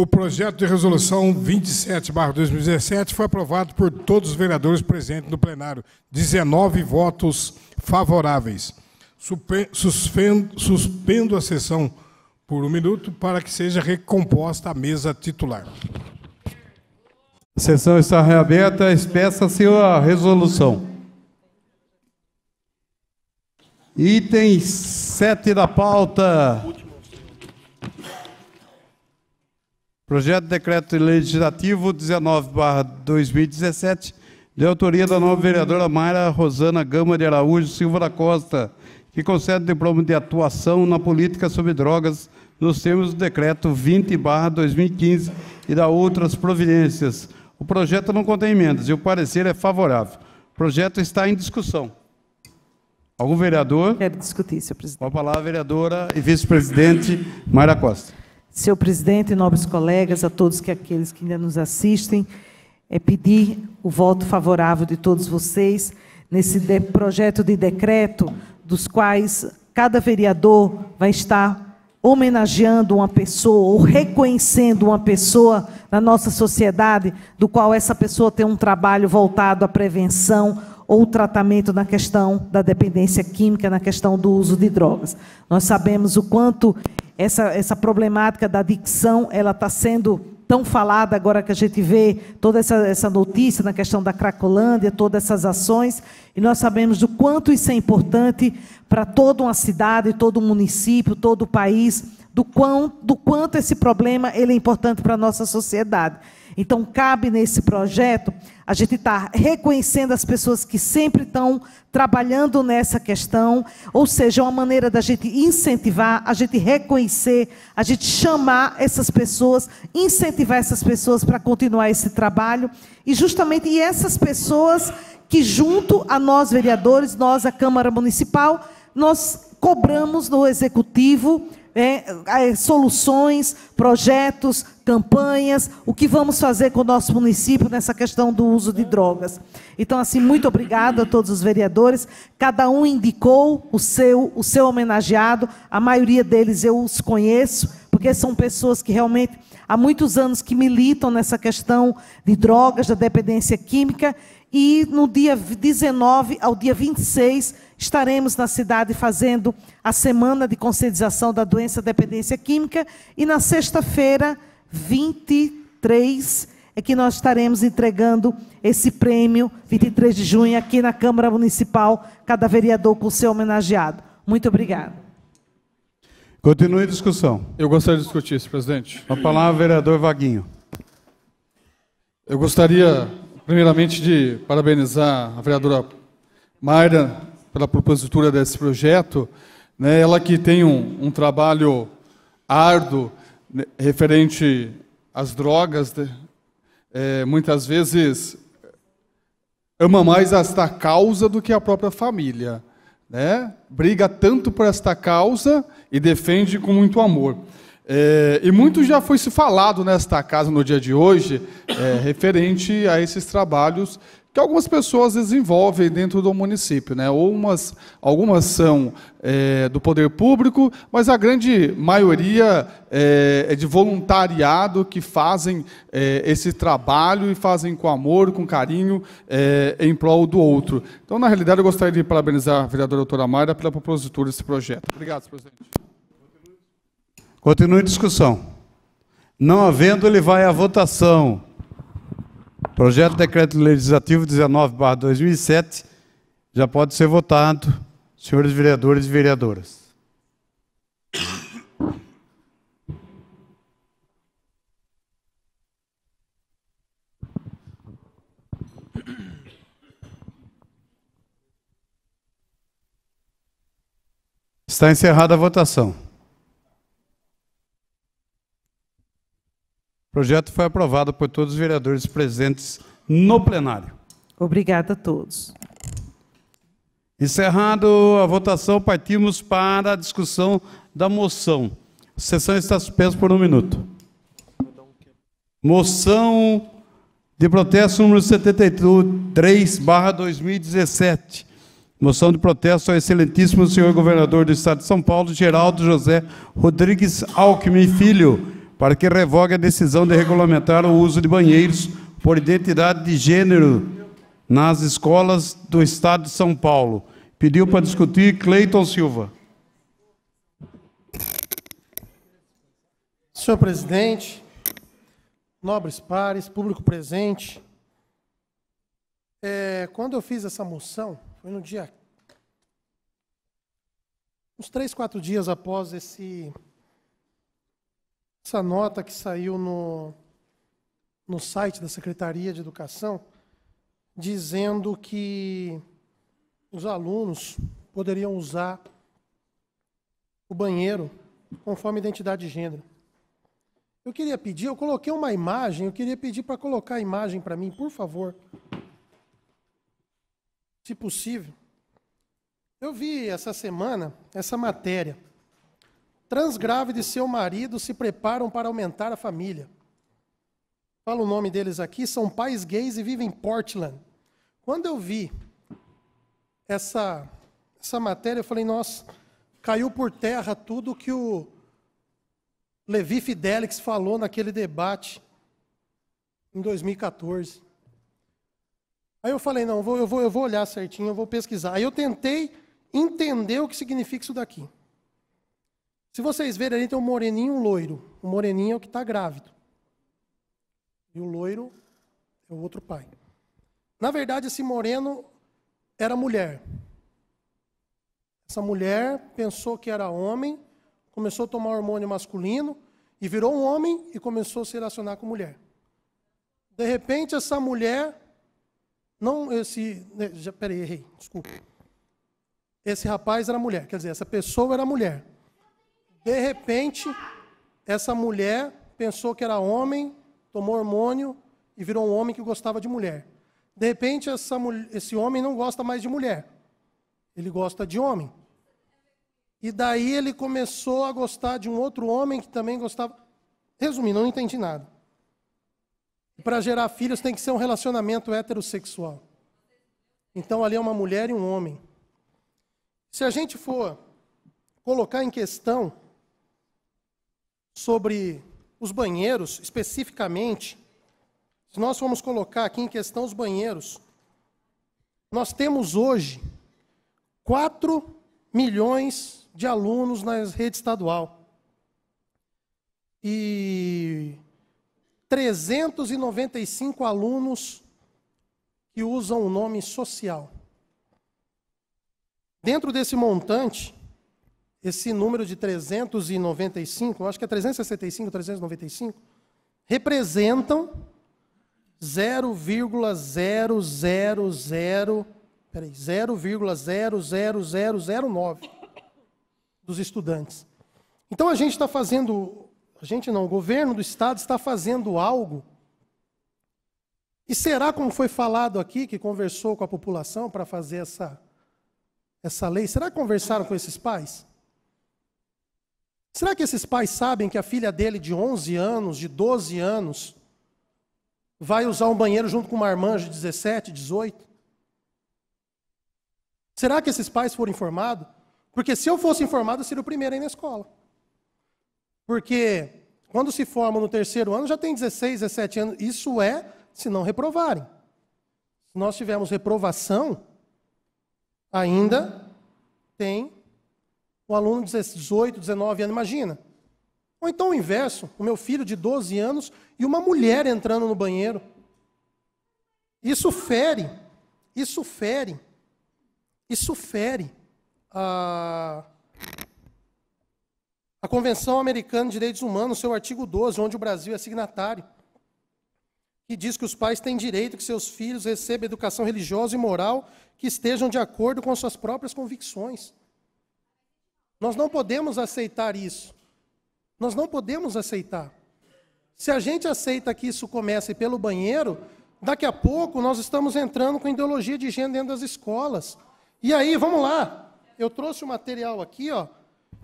O projeto de resolução 27/2017 foi aprovado por todos os vereadores presentes no plenário, 19 votos favoráveis. Suspendo, suspendo a sessão por um minuto para que seja recomposta a mesa titular. A sessão está reaberta. Espeça-se a resolução. Item 7 da pauta. Projeto de Decreto Legislativo 19-2017, de autoria da nova vereadora Mayra Rosana Gama de Araújo Silva da Costa, que concede diploma de atuação na política sobre drogas nos termos do Decreto 20-2015 e da outras providências. O projeto não contém emendas e o parecer é favorável. O projeto está em discussão. Algum vereador? Quero discutir, senhor presidente. Com a palavra, vereadora e vice-presidente Mayra Costa seu presidente, nobres colegas, a todos que aqueles que ainda nos assistem, é pedir o voto favorável de todos vocês nesse de, projeto de decreto dos quais cada vereador vai estar homenageando uma pessoa ou reconhecendo uma pessoa na nossa sociedade, do qual essa pessoa tem um trabalho voltado à prevenção ou tratamento na questão da dependência química, na questão do uso de drogas. Nós sabemos o quanto essa, essa problemática da adicção ela está sendo tão falada agora que a gente vê toda essa, essa notícia na questão da Cracolândia, todas essas ações, e nós sabemos do quanto isso é importante para toda uma cidade, todo um município, todo o país, do, quão, do quanto esse problema ele é importante para a nossa sociedade. Então, cabe nesse projeto a gente estar tá reconhecendo as pessoas que sempre estão trabalhando nessa questão, ou seja, é uma maneira da gente incentivar, a gente reconhecer, a gente chamar essas pessoas, incentivar essas pessoas para continuar esse trabalho. E justamente e essas pessoas que, junto a nós, vereadores, nós, a Câmara Municipal, nós cobramos no Executivo é, soluções, projetos, campanhas, o que vamos fazer com o nosso município nessa questão do uso de drogas. Então, assim, muito obrigada a todos os vereadores. Cada um indicou o seu, o seu homenageado. A maioria deles eu os conheço, porque são pessoas que realmente há muitos anos que militam nessa questão de drogas, da dependência química. E no dia 19 ao dia 26 estaremos na cidade fazendo a semana de conscientização da doença dependência química e na sexta-feira, 23, é que nós estaremos entregando esse prêmio, 23 de junho, aqui na Câmara Municipal, cada vereador com o seu homenageado. Muito obrigado. Continue a discussão. Eu gostaria de discutir, senhor presidente. Com a palavra, vereador Vaguinho. Eu gostaria, primeiramente, de parabenizar a vereadora Mayra pela propositura desse projeto, né, ela que tem um, um trabalho árduo né, referente às drogas, né, é, muitas vezes eh, ama mais esta causa do que a própria família, né? Briga tanto por esta causa e defende com muito amor. É, e muito já foi se falado nesta casa no dia de hoje, é, referente a esses trabalhos que algumas pessoas desenvolvem dentro do município. Né? Ou umas, algumas são é, do poder público, mas a grande maioria é, é de voluntariado que fazem é, esse trabalho e fazem com amor, com carinho, é, em prol do outro. Então, na realidade, eu gostaria de parabenizar a vereadora doutora Mayra pela propositura desse projeto. Obrigado, presidente. Continue a discussão. Não havendo, ele vai à votação. Projeto de Decreto Legislativo 19-2007 já pode ser votado, senhores vereadores e vereadoras. Está encerrada a votação. O projeto foi aprovado por todos os vereadores presentes no plenário. Obrigada a todos. Encerrado a votação, partimos para a discussão da moção. A sessão está suspensa por um minuto. Moção de protesto número 73, barra 2017. Moção de protesto ao excelentíssimo senhor governador do Estado de São Paulo, Geraldo José Rodrigues Alckmin Filho para que revogue a decisão de regulamentar o uso de banheiros por identidade de gênero nas escolas do Estado de São Paulo. Pediu para discutir Cleiton Silva. Senhor presidente, nobres pares, público presente, é, quando eu fiz essa moção, foi no dia. uns três, quatro dias após esse essa nota que saiu no, no site da Secretaria de Educação, dizendo que os alunos poderiam usar o banheiro conforme identidade de gênero. Eu queria pedir, eu coloquei uma imagem, eu queria pedir para colocar a imagem para mim, por favor. Se possível. Eu vi essa semana essa matéria transgrávida de seu marido se preparam para aumentar a família. Fala o nome deles aqui, são pais gays e vivem em Portland. Quando eu vi essa, essa matéria, eu falei, nossa, caiu por terra tudo que o Levi Fidelix falou naquele debate em 2014. Aí eu falei, não, eu vou, eu vou olhar certinho, eu vou pesquisar. Aí eu tentei entender o que significa isso daqui. Se vocês verem ali, tem um moreninho e um loiro. O moreninho é o que está grávido. E o loiro é o outro pai. Na verdade, esse moreno era mulher. Essa mulher pensou que era homem, começou a tomar hormônio masculino e virou um homem e começou a se relacionar com mulher. De repente, essa mulher não esse, né, já peraí, errei, desculpa. Esse rapaz era mulher, quer dizer, essa pessoa era mulher. De repente, essa mulher pensou que era homem, tomou hormônio e virou um homem que gostava de mulher. De repente, essa, esse homem não gosta mais de mulher. Ele gosta de homem. E daí ele começou a gostar de um outro homem que também gostava. Resumindo, não entendi nada. Para gerar filhos tem que ser um relacionamento heterossexual. Então ali é uma mulher e um homem. Se a gente for colocar em questão sobre os banheiros, especificamente, se nós formos colocar aqui em questão os banheiros, nós temos hoje 4 milhões de alunos na rede estadual. E 395 alunos que usam o nome social. Dentro desse montante, esse número de 395, acho que é 365, 395, representam 0,000009 0,00009 dos estudantes. Então a gente está fazendo, a gente não, o governo do estado está fazendo algo e será como foi falado aqui, que conversou com a população para fazer essa, essa lei? Será que conversaram com esses pais? Será que esses pais sabem que a filha dele de 11 anos, de 12 anos, vai usar um banheiro junto com uma irmã de 17, 18? Será que esses pais foram informados? Porque se eu fosse informado, eu seria o primeiro aí na escola. Porque quando se formam no terceiro ano, já tem 16, 17 anos. Isso é se não reprovarem. Se nós tivermos reprovação, ainda tem o aluno de 18, 19 anos, imagina. Ou então o inverso, o meu filho de 12 anos e uma mulher entrando no banheiro. Isso fere, isso fere, isso fere a, a Convenção Americana de Direitos Humanos, seu artigo 12, onde o Brasil é signatário, que diz que os pais têm direito que seus filhos recebam educação religiosa e moral que estejam de acordo com suas próprias convicções. Nós não podemos aceitar isso. Nós não podemos aceitar. Se a gente aceita que isso comece pelo banheiro, daqui a pouco nós estamos entrando com ideologia de gênero dentro das escolas. E aí, vamos lá. Eu trouxe o um material aqui, ó,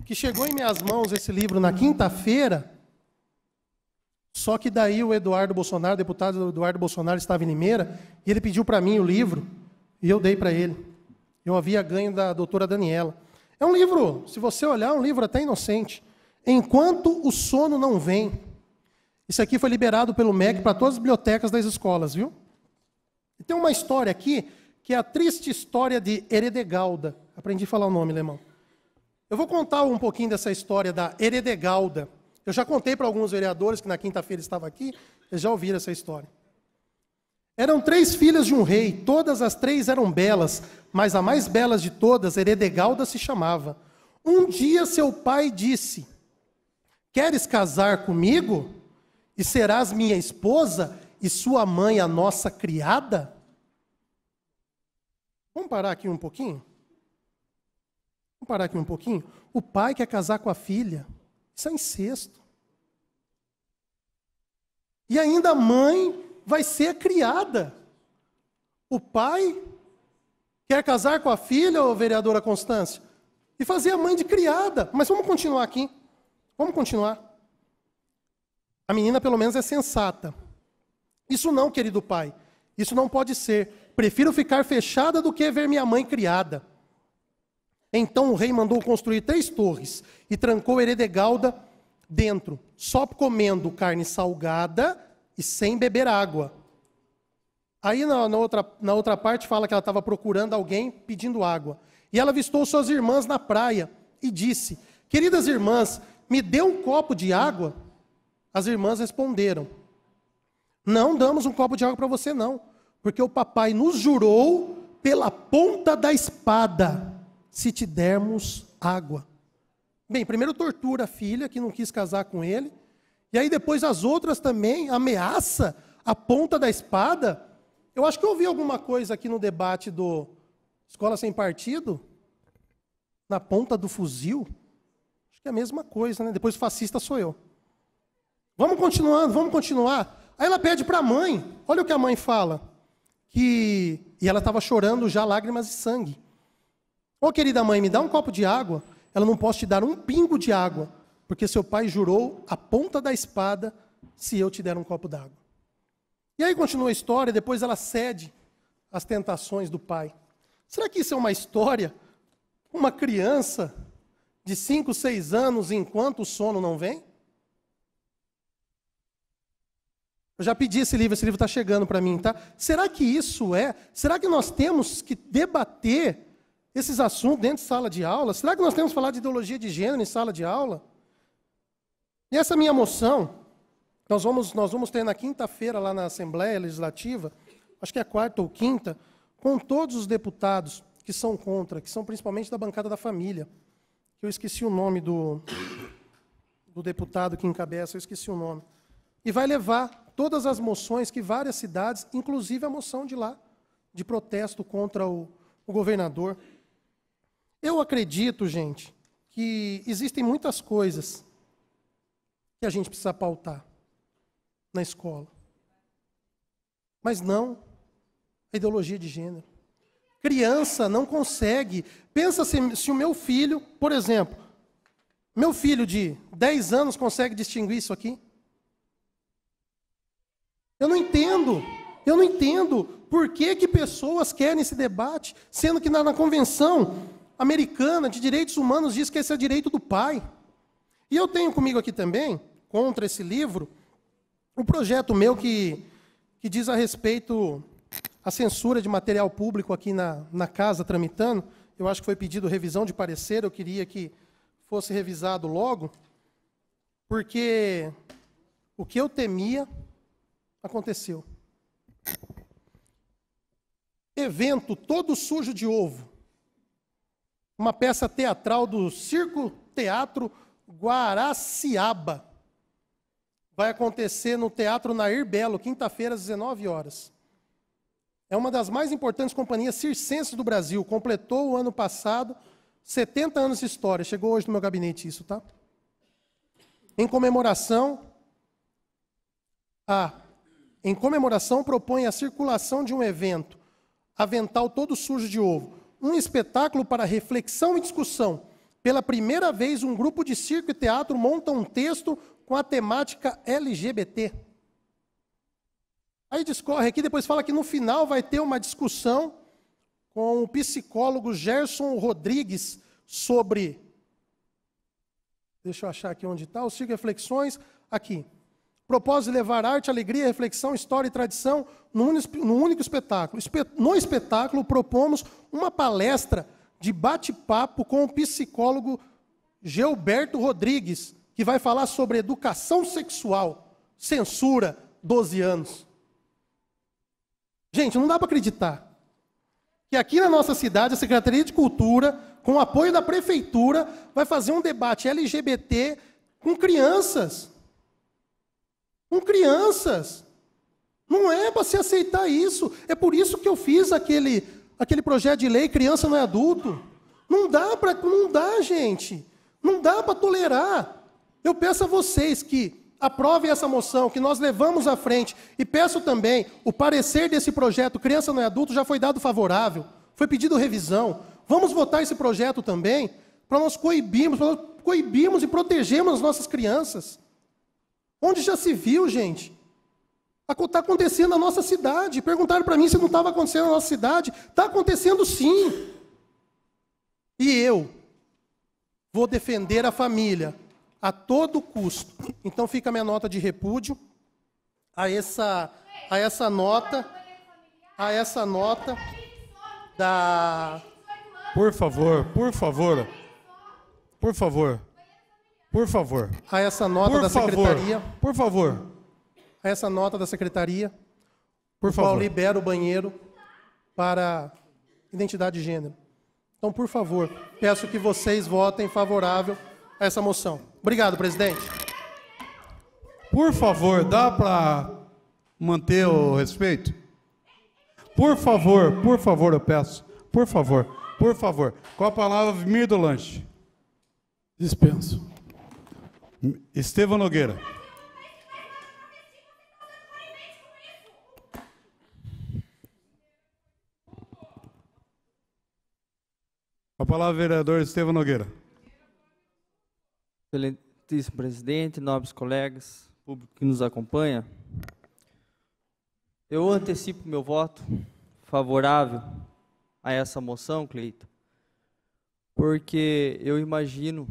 que chegou em minhas mãos esse livro na quinta-feira. Só que daí o Eduardo Bolsonaro, o deputado Eduardo Bolsonaro, estava em Limeira e ele pediu para mim o livro e eu dei para ele. Eu havia ganho da doutora Daniela. É um livro, se você olhar, é um livro até inocente. Enquanto o sono não vem. Isso aqui foi liberado pelo MEC para todas as bibliotecas das escolas, viu? E tem uma história aqui que é a triste história de Heredegalda. Aprendi a falar o nome, alemão. Eu vou contar um pouquinho dessa história da Heredegalda. Eu já contei para alguns vereadores que na quinta-feira estava aqui, eles já ouviram essa história. Eram três filhas de um rei, todas as três eram belas, mas a mais bela de todas, Heredegalda, se chamava. Um dia seu pai disse: Queres casar comigo? E serás minha esposa e sua mãe a nossa criada? Vamos parar aqui um pouquinho? Vamos parar aqui um pouquinho? O pai quer casar com a filha. Isso é incesto. E ainda a mãe vai ser a criada. O pai quer casar com a filha, ou vereadora Constância, e fazer a mãe de criada. Mas vamos continuar aqui. Vamos continuar. A menina, pelo menos, é sensata. Isso não, querido pai. Isso não pode ser. Prefiro ficar fechada do que ver minha mãe criada. Então o rei mandou construir três torres e trancou Heredegalda dentro, só comendo carne salgada e sem beber água. Aí na, na outra, na outra parte fala que ela estava procurando alguém pedindo água. E ela avistou suas irmãs na praia e disse: Queridas irmãs, me dê um copo de água? As irmãs responderam: Não damos um copo de água para você, não, porque o papai nos jurou pela ponta da espada se te dermos água. Bem, primeiro tortura a filha, que não quis casar com ele. E aí depois as outras também, ameaça, a ponta da espada. Eu acho que eu ouvi alguma coisa aqui no debate do Escola Sem Partido, na ponta do fuzil. Acho que é a mesma coisa, né? Depois fascista sou eu. Vamos continuando, vamos continuar. Aí ela pede para a mãe, olha o que a mãe fala. Que... E ela estava chorando já, lágrimas e sangue. Ô querida mãe, me dá um copo de água. Ela não pode te dar um pingo de água, porque seu pai jurou a ponta da espada se eu te der um copo d'água. E aí continua a história, depois ela cede às tentações do pai. Será que isso é uma história? Uma criança de 5, 6 anos enquanto o sono não vem? Eu já pedi esse livro, esse livro está chegando para mim, tá? Será que isso é? Será que nós temos que debater esses assuntos dentro de sala de aula? Será que nós temos que falar de ideologia de gênero em sala de aula? E essa minha moção, nós vamos, nós vamos ter na quinta-feira lá na Assembleia Legislativa, acho que é quarta ou quinta, com todos os deputados que são contra, que são principalmente da bancada da família. Eu esqueci o nome do, do deputado que encabeça, eu esqueci o nome. E vai levar todas as moções que várias cidades, inclusive a moção de lá, de protesto contra o, o governador. Eu acredito, gente, que existem muitas coisas que a gente precisa pautar na escola. Mas não a ideologia de gênero. Criança não consegue. Pensa se, se o meu filho, por exemplo, meu filho de 10 anos consegue distinguir isso aqui? Eu não entendo. Eu não entendo por que, que pessoas querem esse debate, sendo que na, na Convenção Americana de Direitos Humanos diz que esse é direito do pai. E eu tenho comigo aqui também, contra esse livro, o um projeto meu que, que diz a respeito à censura de material público aqui na, na casa tramitando. Eu acho que foi pedido revisão de parecer, eu queria que fosse revisado logo, porque o que eu temia aconteceu. Evento todo sujo de ovo. Uma peça teatral do Circo Teatro Guaraciaba. Vai acontecer no Teatro Nair Belo, quinta-feira, às 19 horas. É uma das mais importantes companhias circenses do Brasil. Completou o ano passado 70 anos de história. Chegou hoje no meu gabinete isso, tá? Em comemoração a em comemoração propõe a circulação de um evento, avental todo sujo de ovo, um espetáculo para reflexão e discussão pela primeira vez, um grupo de circo e teatro monta um texto com a temática LGBT. Aí discorre aqui, depois fala que no final vai ter uma discussão com o psicólogo Gerson Rodrigues sobre. Deixa eu achar aqui onde está, o Circo Reflexões, aqui. Propósito de levar arte, alegria, reflexão, história e tradição num, num único espetáculo. No espetáculo, propomos uma palestra de bate-papo com o psicólogo Gilberto Rodrigues, que vai falar sobre educação sexual, censura, 12 anos. Gente, não dá para acreditar que aqui na nossa cidade a Secretaria de Cultura, com o apoio da prefeitura, vai fazer um debate LGBT com crianças. Com crianças. Não é para se aceitar isso. É por isso que eu fiz aquele aquele projeto de lei criança não é adulto. Não dá para, não dá, gente. Não dá para tolerar. Eu peço a vocês que aprovem essa moção, que nós levamos à frente e peço também o parecer desse projeto Criança não é adulto já foi dado favorável, foi pedido revisão. Vamos votar esse projeto também para nós coibirmos, para nós coibirmos e protegermos as nossas crianças. Onde já se viu, gente? Está acontecendo na nossa cidade. Perguntaram para mim se não estava acontecendo na nossa cidade. Está acontecendo sim. E eu vou defender a família a todo custo. Então fica a minha nota de repúdio a essa, a essa nota, a essa nota da. Por favor, por favor, por favor, por favor. A essa nota por da favor, secretaria. Por favor essa nota da secretaria, por, favor. qual libera o banheiro para identidade de gênero. Então, por favor, peço que vocês votem favorável a essa moção. Obrigado, presidente. Por favor, dá para manter o respeito? Por favor, por favor, eu peço. Por favor, por favor. Com a palavra, Vimir do Lanche. Dispenso. Estevam Nogueira. A palavra, vereador Estevam Nogueira. Excelentíssimo presidente, nobres colegas, público que nos acompanha, eu antecipo meu voto favorável a essa moção, Cleito, porque eu imagino,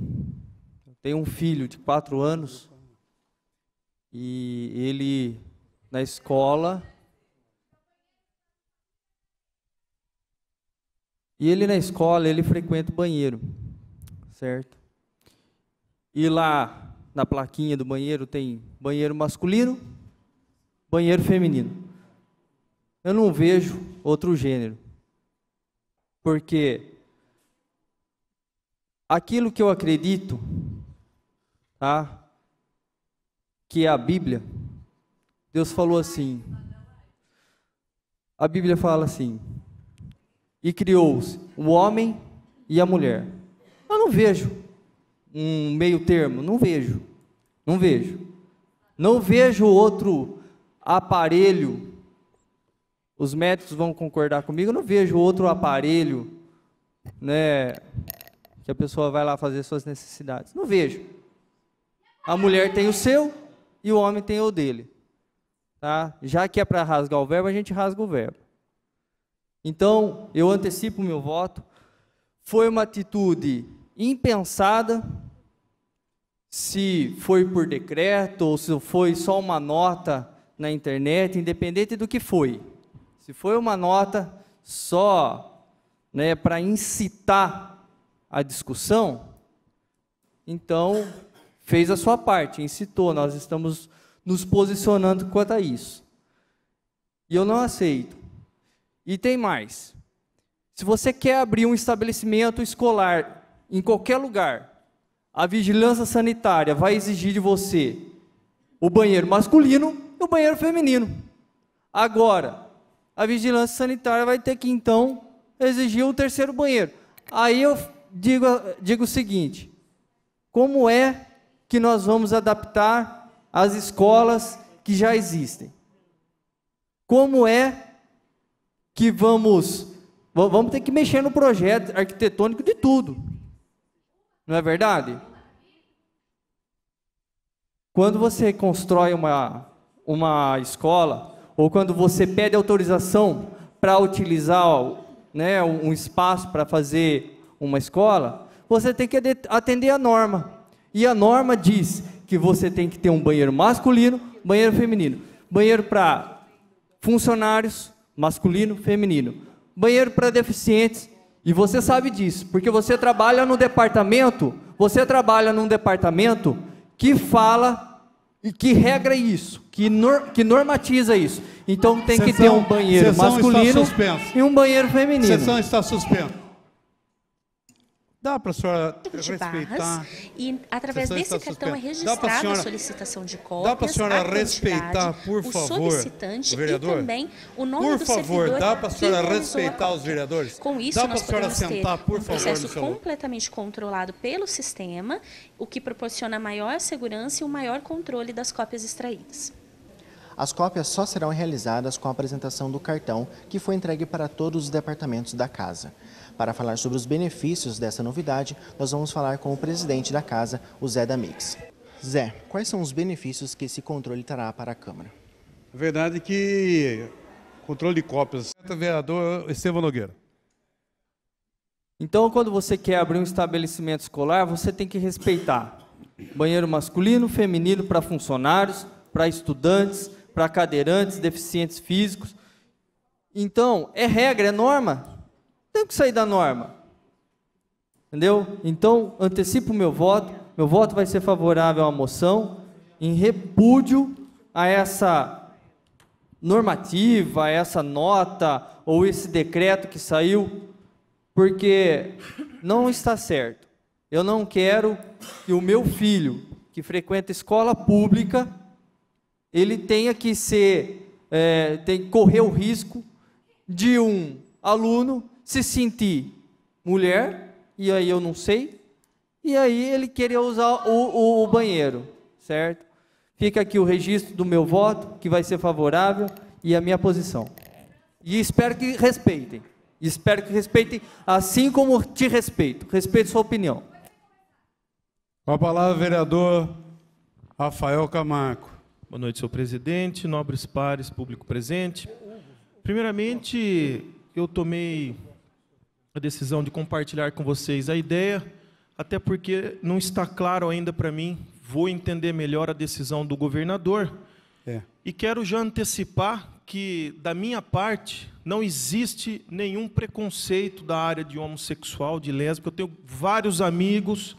eu tenho um filho de quatro anos e ele na escola E ele na escola, ele frequenta o banheiro, certo? E lá na plaquinha do banheiro tem banheiro masculino, banheiro feminino. Eu não vejo outro gênero. Porque aquilo que eu acredito, tá? Que é a Bíblia. Deus falou assim. A Bíblia fala assim: e criou se o homem e a mulher. Eu não vejo um meio termo, não vejo. Não vejo. Não vejo outro aparelho. Os médicos vão concordar comigo, não vejo outro aparelho, né, que a pessoa vai lá fazer suas necessidades. Não vejo. A mulher tem o seu e o homem tem o dele. Tá? Já que é para rasgar o verbo, a gente rasga o verbo. Então, eu antecipo o meu voto. Foi uma atitude impensada, se foi por decreto ou se foi só uma nota na internet, independente do que foi. Se foi uma nota só né, para incitar a discussão, então fez a sua parte, incitou, nós estamos nos posicionando quanto a isso. E eu não aceito. E tem mais. Se você quer abrir um estabelecimento escolar em qualquer lugar, a vigilância sanitária vai exigir de você o banheiro masculino e o banheiro feminino. Agora, a vigilância sanitária vai ter que então exigir um terceiro banheiro. Aí eu digo, digo o seguinte: como é que nós vamos adaptar as escolas que já existem? Como é que vamos vamos ter que mexer no projeto arquitetônico de tudo. Não é verdade? Quando você constrói uma, uma escola, ou quando você pede autorização para utilizar né, um espaço para fazer uma escola, você tem que atender a norma. E a norma diz que você tem que ter um banheiro masculino, banheiro feminino. Banheiro para funcionários, masculino, feminino. Banheiro para deficientes, e você sabe disso, porque você trabalha no departamento, você trabalha num departamento que fala e que regra isso, que, nor, que normatiza isso. Então tem sessão, que ter um banheiro masculino e um banheiro feminino. Sessão está suspensa. Dá para a senhora respeitar. Barras, e através desse cartão é registrada senhora, a solicitação de cópias. Dá para a senhora respeitar, por favor, o solicitante o vereador? e também o nome por do favor, servidor. dá para a senhora respeitar os vereadores? Com isso, dá nós podemos sentar, ter um processo completamente controlado pelo sistema, o que proporciona maior segurança e um maior controle das cópias extraídas. As cópias só serão realizadas com a apresentação do cartão que foi entregue para todos os departamentos da Casa. Para falar sobre os benefícios dessa novidade, nós vamos falar com o presidente da casa, o Zé da Mix. Zé, quais são os benefícios que esse controle trará para a Câmara? A verdade é que controle de cópias. Vereador Estevam Nogueira. Então, quando você quer abrir um estabelecimento escolar, você tem que respeitar banheiro masculino, feminino para funcionários, para estudantes, para cadeirantes, deficientes físicos. Então, é regra, é norma. Tem que sair da norma. Entendeu? Então, antecipo o meu voto. Meu voto vai ser favorável à moção em repúdio a essa normativa, a essa nota ou esse decreto que saiu, porque não está certo. Eu não quero que o meu filho, que frequenta escola pública, ele tenha que ser, é, tem que correr o risco de um aluno se sentir mulher, e aí eu não sei, e aí ele queria usar o, o, o banheiro, certo? Fica aqui o registro do meu voto, que vai ser favorável, e a minha posição. E espero que respeitem. Espero que respeitem, assim como te respeito. Respeito sua opinião. Com a palavra, vereador Rafael Camargo. Boa noite, senhor presidente, nobres pares, público presente. Primeiramente, eu tomei a decisão de compartilhar com vocês a ideia, até porque não está claro ainda para mim. Vou entender melhor a decisão do governador. É. E quero já antecipar que, da minha parte, não existe nenhum preconceito da área de homossexual, de lésbica. Eu tenho vários amigos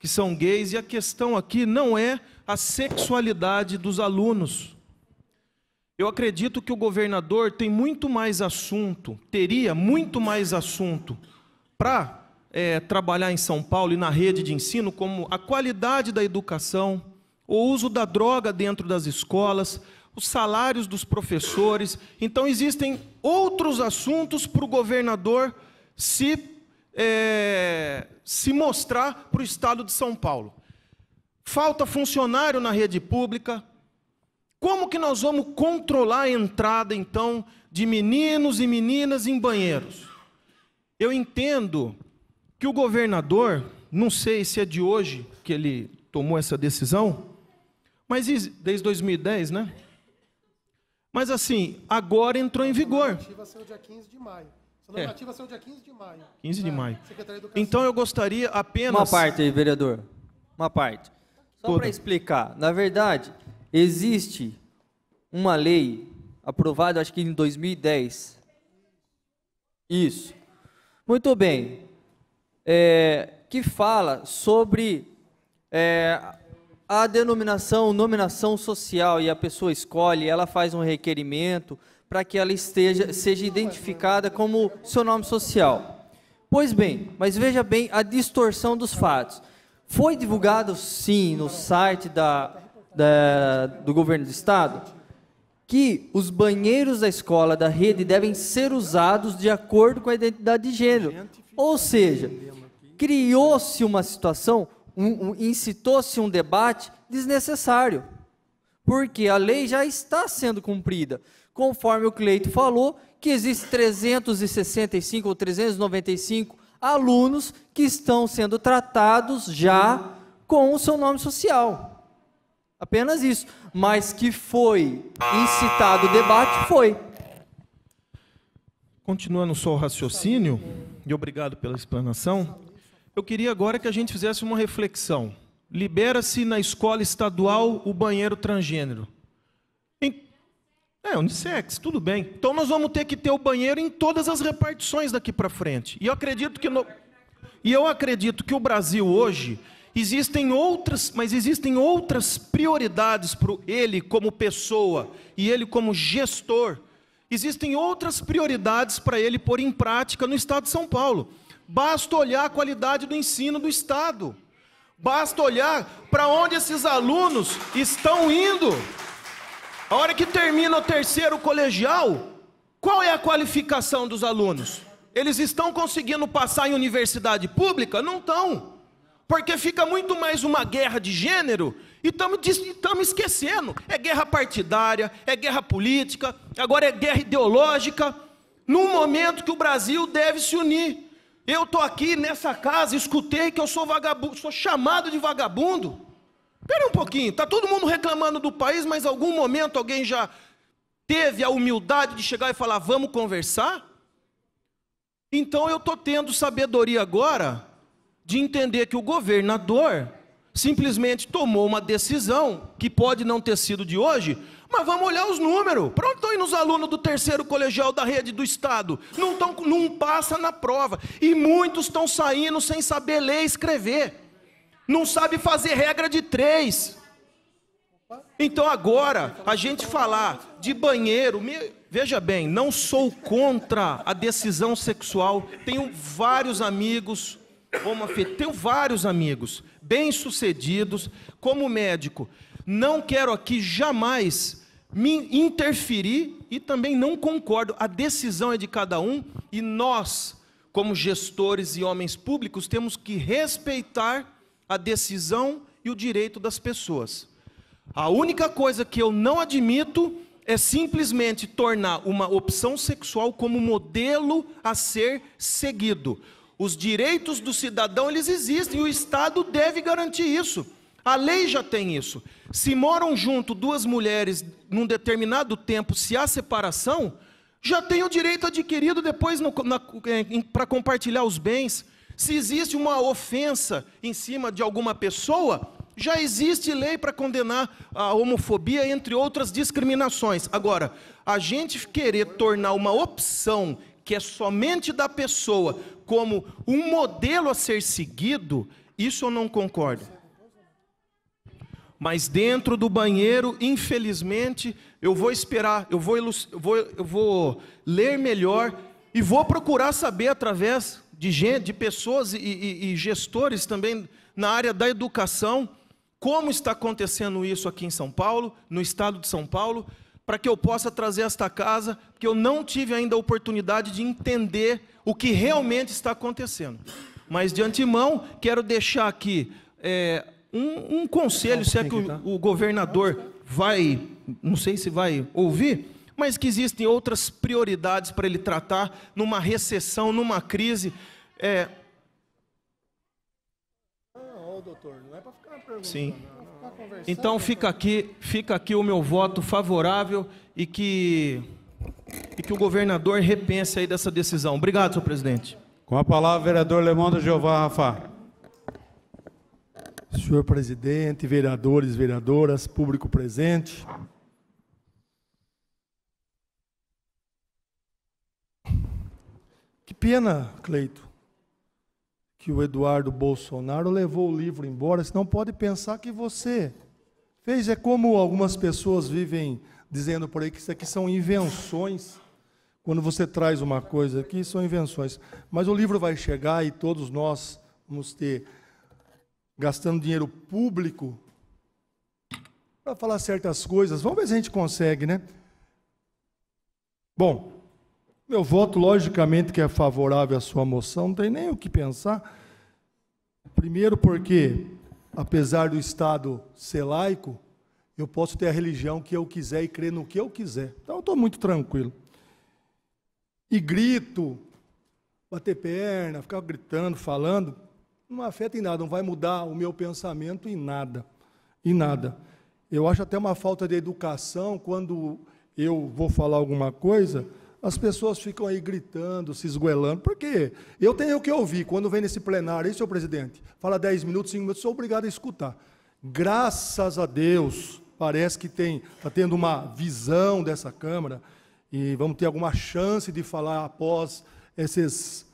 que são gays e a questão aqui não é a sexualidade dos alunos. Eu acredito que o governador tem muito mais assunto, teria muito mais assunto para é, trabalhar em São Paulo e na rede de ensino, como a qualidade da educação, o uso da droga dentro das escolas, os salários dos professores. Então, existem outros assuntos para o governador se, é, se mostrar para o Estado de São Paulo. Falta funcionário na rede pública, como que nós vamos controlar a entrada, então, de meninos e meninas em banheiros? Eu entendo que o governador, não sei se é de hoje que ele tomou essa decisão, mas desde 2010, né? Mas assim, agora entrou em vigor. A ser o dia 15 de maio. Essa é. normativa é. o dia 15 de maio. 15 de é. maio. Então eu gostaria apenas. Uma parte aí, vereador. Uma parte. Só para explicar. Na verdade, Existe uma lei aprovada, acho que em 2010. Isso. Muito bem. É, que fala sobre é, a denominação, nominação social e a pessoa escolhe, ela faz um requerimento para que ela esteja seja identificada como seu nome social. Pois bem, mas veja bem a distorção dos fatos. Foi divulgado sim no site da da, do governo do estado que os banheiros da escola da rede devem ser usados de acordo com a identidade de gênero. Ou seja, criou-se uma situação, um, um, incitou-se um debate desnecessário. Porque a lei já está sendo cumprida. Conforme o Cleito falou, que existem 365 ou 395 alunos que estão sendo tratados já com o seu nome social. Apenas isso. Mas que foi incitado o debate, foi. Continuando só o raciocínio, e obrigado pela explanação, eu queria agora que a gente fizesse uma reflexão. Libera-se na escola estadual o banheiro transgênero. É, unissex, tudo bem. Então nós vamos ter que ter o banheiro em todas as repartições daqui para frente. E eu acredito que no... e eu acredito que o Brasil hoje Existem outras, mas existem outras prioridades para ele como pessoa e ele como gestor. Existem outras prioridades para ele pôr em prática no estado de São Paulo. Basta olhar a qualidade do ensino do estado. Basta olhar para onde esses alunos estão indo. A hora que termina o terceiro colegial, qual é a qualificação dos alunos? Eles estão conseguindo passar em universidade pública? Não estão. Porque fica muito mais uma guerra de gênero e estamos esquecendo. É guerra partidária, é guerra política, agora é guerra ideológica. Num momento que o Brasil deve se unir. Eu estou aqui nessa casa, escutei que eu sou vagabundo, sou chamado de vagabundo. Espera um pouquinho, está todo mundo reclamando do país, mas algum momento alguém já teve a humildade de chegar e falar: vamos conversar? Então eu estou tendo sabedoria agora de entender que o governador simplesmente tomou uma decisão que pode não ter sido de hoje, mas vamos olhar os números. Pronto, estão indo os alunos do terceiro colegial da rede do Estado. Não, tão, não passa na prova. E muitos estão saindo sem saber ler e escrever. Não sabe fazer regra de três. Então agora, a gente falar de banheiro. Me... Veja bem, não sou contra a decisão sexual. Tenho vários amigos Roma Fê, tenho vários amigos bem-sucedidos como médico. Não quero aqui jamais me interferir e também não concordo. A decisão é de cada um e nós, como gestores e homens públicos, temos que respeitar a decisão e o direito das pessoas. A única coisa que eu não admito é simplesmente tornar uma opção sexual como modelo a ser seguido. Os direitos do cidadão eles existem e o Estado deve garantir isso. A lei já tem isso. Se moram junto duas mulheres num determinado tempo, se há separação, já tem o direito adquirido depois para compartilhar os bens. Se existe uma ofensa em cima de alguma pessoa, já existe lei para condenar a homofobia, entre outras discriminações. Agora, a gente querer tornar uma opção que é somente da pessoa como um modelo a ser seguido, isso eu não concordo. Mas dentro do banheiro, infelizmente, eu vou esperar, eu vou, eu vou, eu vou ler melhor e vou procurar saber através de gente, de pessoas e, e, e gestores também na área da educação, como está acontecendo isso aqui em São Paulo, no estado de São Paulo, para que eu possa trazer esta casa, porque eu não tive ainda a oportunidade de entender o que realmente está acontecendo. Mas de antemão, quero deixar aqui é, um, um, conselho, se é que o, tá? o governador vai, não sei se vai ouvir, mas que existem outras prioridades para ele tratar numa recessão, numa crise. É... doutor, não é para ficar perguntando. Sim. Não. Então fica aqui, fica aqui o meu voto favorável e que e que o governador repense aí dessa decisão. Obrigado, senhor presidente. Com a palavra, vereador do Jeová Rafa. Senhor presidente, vereadores, vereadoras, público presente. Que pena, Cleito, que o Eduardo Bolsonaro levou o livro embora, senão pode pensar que você fez. É como algumas pessoas vivem dizendo por aí que isso aqui são invenções. Quando você traz uma coisa aqui, são invenções. Mas o livro vai chegar e todos nós vamos ter, gastando dinheiro público para falar certas coisas. Vamos ver se a gente consegue, né? Bom, meu voto, logicamente, que é favorável à sua moção, não tem nem o que pensar. Primeiro, porque, apesar do Estado ser laico, eu posso ter a religião que eu quiser e crer no que eu quiser. Então, eu estou muito tranquilo. E grito, bater perna, ficar gritando, falando, não afeta em nada, não vai mudar o meu pensamento em nada. Em nada. Eu acho até uma falta de educação quando eu vou falar alguma coisa as pessoas ficam aí gritando, se esguelando. Por quê? Eu tenho o que ouvir. Quando vem nesse plenário, aí, senhor presidente, fala 10 minutos, 5 minutos, sou obrigado a escutar. Graças a Deus, parece que tem está tendo uma visão dessa Câmara e vamos ter alguma chance de falar após esses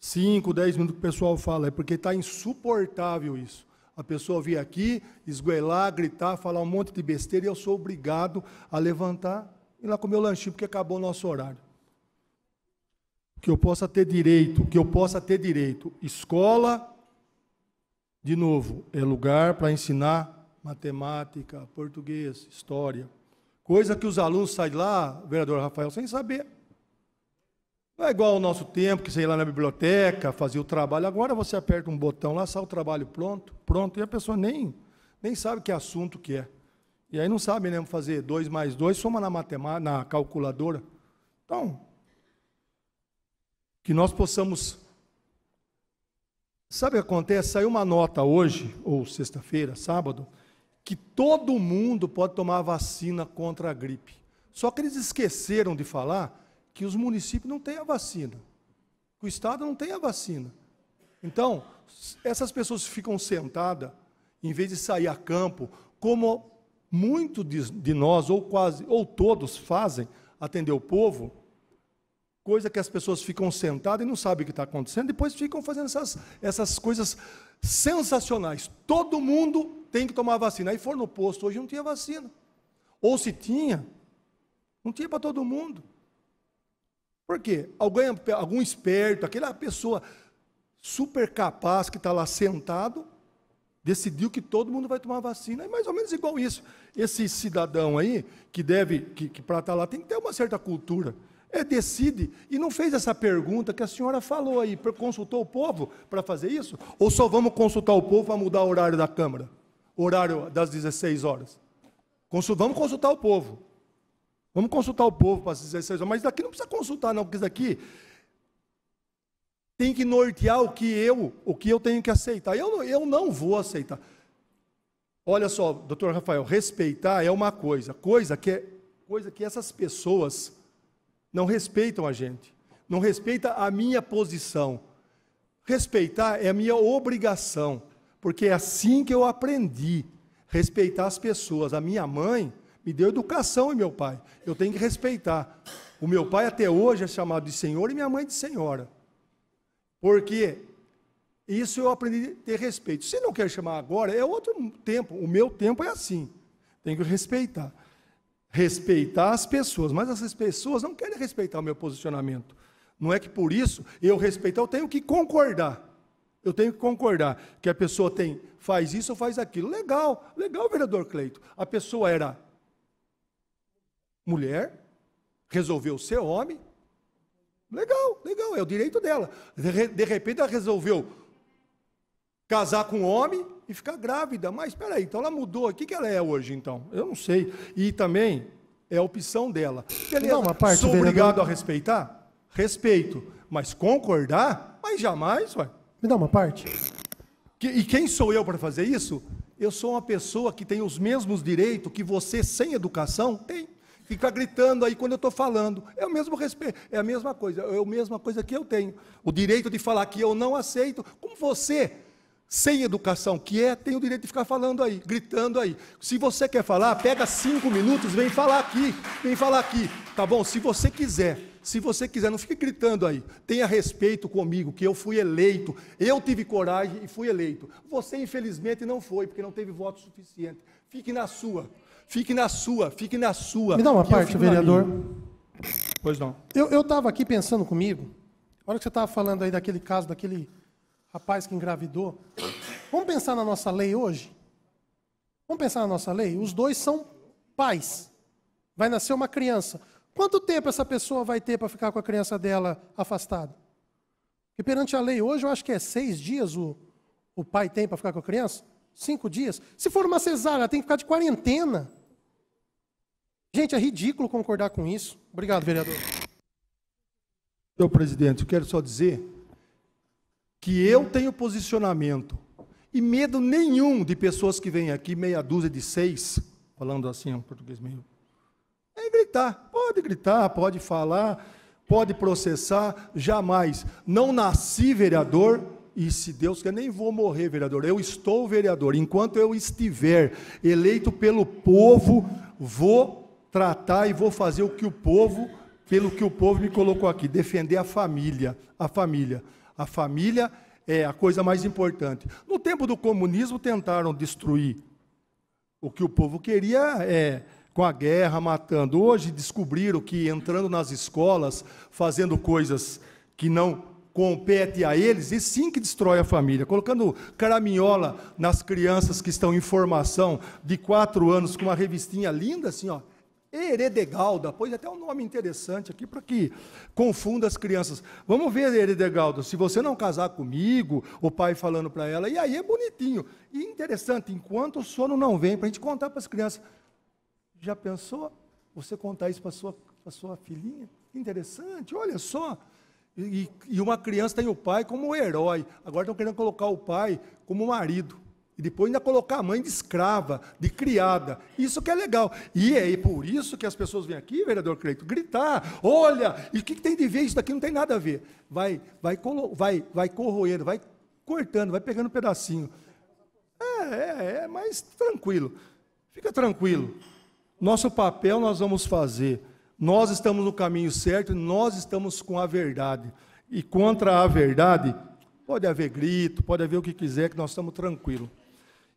5, 10 minutos que o pessoal fala. É porque está insuportável isso. A pessoa vir aqui, esguelar, gritar, falar um monte de besteira e eu sou obrigado a levantar e lá comer o lanchinho, porque acabou o nosso horário que eu possa ter direito, que eu possa ter direito. Escola, de novo, é lugar para ensinar matemática, português, história. Coisa que os alunos saem lá, vereador Rafael, sem saber. Não é igual ao nosso tempo, que você ia lá na biblioteca, fazia o trabalho. Agora você aperta um botão lá, sai o trabalho pronto, pronto, e a pessoa nem, nem sabe que assunto que é. E aí não sabe nem fazer 2 mais 2, soma na matemática, na calculadora. Então, que nós possamos. Sabe o que acontece? Saiu uma nota hoje, ou sexta-feira, sábado, que todo mundo pode tomar vacina contra a gripe. Só que eles esqueceram de falar que os municípios não têm a vacina, que o Estado não tem a vacina. Então, essas pessoas ficam sentadas, em vez de sair a campo, como muito de, de nós, ou quase, ou todos fazem, atender o povo, coisa que as pessoas ficam sentadas e não sabem o que está acontecendo, depois ficam fazendo essas, essas coisas sensacionais. Todo mundo tem que tomar vacina. Aí for no posto, hoje não tinha vacina. Ou se tinha, não tinha para todo mundo. Por quê? Alguém, algum esperto, aquela pessoa super capaz que está lá sentado, decidiu que todo mundo vai tomar vacina. É mais ou menos igual isso. Esse cidadão aí, que deve, que, que para estar tá lá, tem que ter uma certa cultura é, decide. E não fez essa pergunta que a senhora falou aí, consultou o povo para fazer isso? Ou só vamos consultar o povo para mudar o horário da Câmara? horário das 16 horas? Vamos consultar o povo. Vamos consultar o povo para as 16 horas. Mas daqui não precisa consultar, não, porque isso daqui tem que nortear o que eu, o que eu tenho que aceitar. Eu, eu não vou aceitar. Olha só, doutor Rafael, respeitar é uma coisa, coisa que, é, coisa que essas pessoas não respeitam a gente, não respeita a minha posição. Respeitar é a minha obrigação, porque é assim que eu aprendi respeitar as pessoas. A minha mãe me deu educação e meu pai. Eu tenho que respeitar. O meu pai até hoje é chamado de senhor e minha mãe de senhora. Porque isso eu aprendi a ter respeito. Se não quer chamar agora, é outro tempo. O meu tempo é assim. Tenho que respeitar respeitar as pessoas, mas essas pessoas não querem respeitar o meu posicionamento. Não é que por isso eu respeitar, eu tenho que concordar. Eu tenho que concordar que a pessoa tem faz isso ou faz aquilo. Legal, legal, vereador Cleito. A pessoa era mulher, resolveu ser homem. Legal, legal, é o direito dela. De, de repente ela resolveu casar com um homem e ficar grávida. Mas espera aí, então ela mudou. O que, que ela é hoje, então? Eu não sei. E também é a opção dela. Beleza, não, uma parte, sou obrigado a respeitar? Respeito. Mas concordar? Mas jamais, ué. Me dá uma parte. Que, e quem sou eu para fazer isso? Eu sou uma pessoa que tem os mesmos direitos que você, sem educação, tem. Fica gritando aí quando eu estou falando. É o mesmo respeito, é a mesma coisa, é a mesma coisa que eu tenho. O direito de falar que eu não aceito. Como você sem educação, que é, tem o direito de ficar falando aí, gritando aí. Se você quer falar, pega cinco minutos, vem falar aqui, vem falar aqui, tá bom? Se você quiser, se você quiser, não fique gritando aí. Tenha respeito comigo, que eu fui eleito, eu tive coragem e fui eleito. Você, infelizmente, não foi, porque não teve voto suficiente. Fique na sua, fique na sua, fique na sua. Me dá uma parte, vereador. Pois não. Eu estava aqui pensando comigo, olha hora que você estava falando aí daquele caso, daquele rapaz que engravidou. Vamos pensar na nossa lei hoje? Vamos pensar na nossa lei? Os dois são pais. Vai nascer uma criança. Quanto tempo essa pessoa vai ter para ficar com a criança dela afastada? Porque perante a lei hoje, eu acho que é seis dias o, o pai tem para ficar com a criança? Cinco dias? Se for uma cesárea, ela tem que ficar de quarentena. Gente, é ridículo concordar com isso. Obrigado, vereador. Senhor presidente, eu quero só dizer que eu tenho posicionamento e medo nenhum de pessoas que vêm aqui, meia dúzia de seis, falando assim, em português meio. É gritar. Pode gritar, pode falar, pode processar, jamais. Não nasci vereador e, se Deus quer, nem vou morrer vereador. Eu estou vereador. Enquanto eu estiver eleito pelo povo, vou tratar e vou fazer o que o povo, pelo que o povo me colocou aqui, defender a família, a família. A família é a coisa mais importante. No tempo do comunismo, tentaram destruir. O que o povo queria é com a guerra, matando. Hoje descobriram que entrando nas escolas, fazendo coisas que não compete a eles, e sim que destrói a família, colocando caraminhola nas crianças que estão em formação de quatro anos com uma revistinha linda assim, ó, Heredegalda, pois até um nome interessante aqui para que confunda as crianças. Vamos ver, Heredegalda, se você não casar comigo, o pai falando para ela, e aí é bonitinho. E interessante, enquanto o sono não vem, para a gente contar para as crianças. Já pensou você contar isso para sua, sua filhinha? Interessante, olha só. E, e uma criança tem o pai como herói. Agora estão querendo colocar o pai como marido. E depois ainda colocar a mãe de escrava, de criada. Isso que é legal. E é por isso que as pessoas vêm aqui, vereador Creito, gritar: olha, e o que, que, tem de ver? Isso daqui não tem nada a ver. Vai, vai, vai, vai corroendo, vai cortando, vai pegando um pedacinho. É, é, é, mas tranquilo. Fica tranquilo. Nosso papel nós vamos fazer. Nós estamos no caminho certo, nós estamos com a verdade. E contra a verdade, pode haver grito, pode haver o que quiser, que nós estamos tranquilos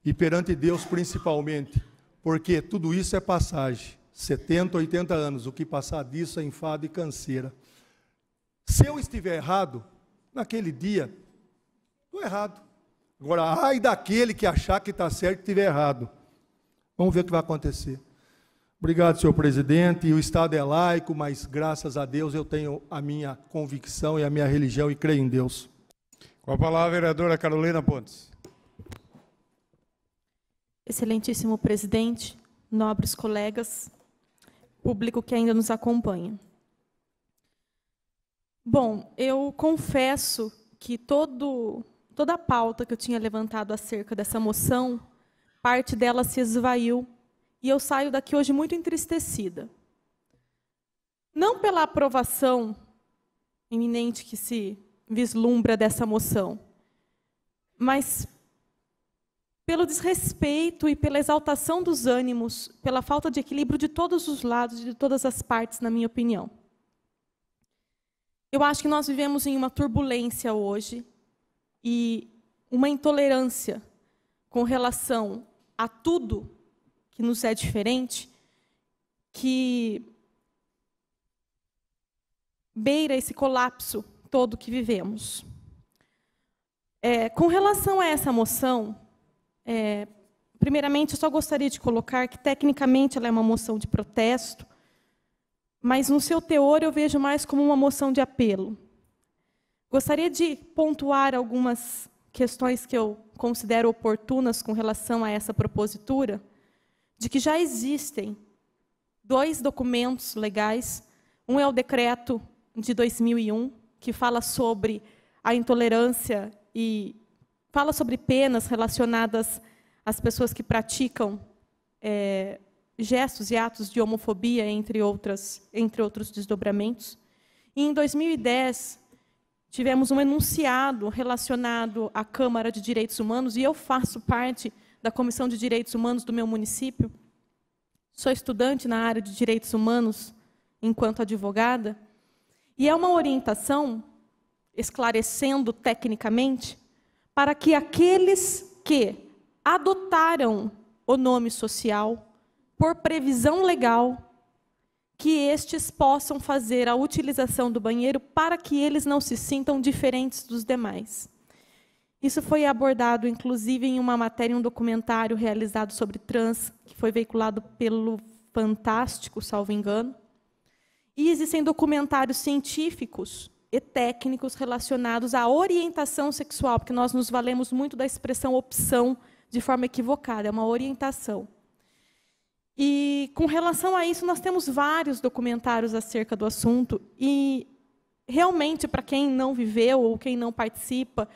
e perante Deus principalmente, porque tudo isso é passagem. 70, 80 anos, o que passar disso é enfado e canseira. Se eu estiver errado, naquele dia, estou errado. Agora, ai daquele que achar que está certo e estiver errado. Vamos ver o que vai acontecer. Obrigado, senhor presidente. O Estado é laico, mas graças a Deus eu tenho a minha convicção e a minha religião e creio em Deus. Com a palavra, a vereadora Carolina Pontes. Excelentíssimo presidente, nobres colegas, público que ainda nos acompanha. Bom, eu confesso que todo, toda a pauta que eu tinha levantado acerca dessa moção, parte dela se esvaiu e eu saio daqui hoje muito entristecida. Não pela aprovação iminente que se vislumbra dessa moção, mas pelo desrespeito e pela exaltação dos ânimos, pela falta de equilíbrio de todos os lados e de todas as partes, na minha opinião. Eu acho que nós vivemos em uma turbulência hoje e uma intolerância com relação a tudo que nos é diferente, que beira esse colapso todo que vivemos. É, com relação a essa moção, é, primeiramente, eu só gostaria de colocar que, tecnicamente, ela é uma moção de protesto, mas, no seu teor, eu vejo mais como uma moção de apelo. Gostaria de pontuar algumas questões que eu considero oportunas com relação a essa propositura, de que já existem dois documentos legais. Um é o decreto de 2001, que fala sobre a intolerância e fala sobre penas relacionadas às pessoas que praticam é, gestos e atos de homofobia, entre, outras, entre outros desdobramentos. E em 2010, tivemos um enunciado relacionado à Câmara de Direitos Humanos, e eu faço parte da Comissão de Direitos Humanos do meu município. Sou estudante na área de direitos humanos, enquanto advogada, e é uma orientação, esclarecendo tecnicamente, para que aqueles que adotaram o nome social por previsão legal que estes possam fazer a utilização do banheiro para que eles não se sintam diferentes dos demais. Isso foi abordado, inclusive, em uma matéria, um documentário realizado sobre trans, que foi veiculado pelo Fantástico, salvo engano. E existem documentários científicos e técnicos relacionados à orientação sexual, porque nós nos valemos muito da expressão opção de forma equivocada, é uma orientação. E com relação a isso, nós temos vários documentários acerca do assunto e realmente para quem não viveu ou quem não participa,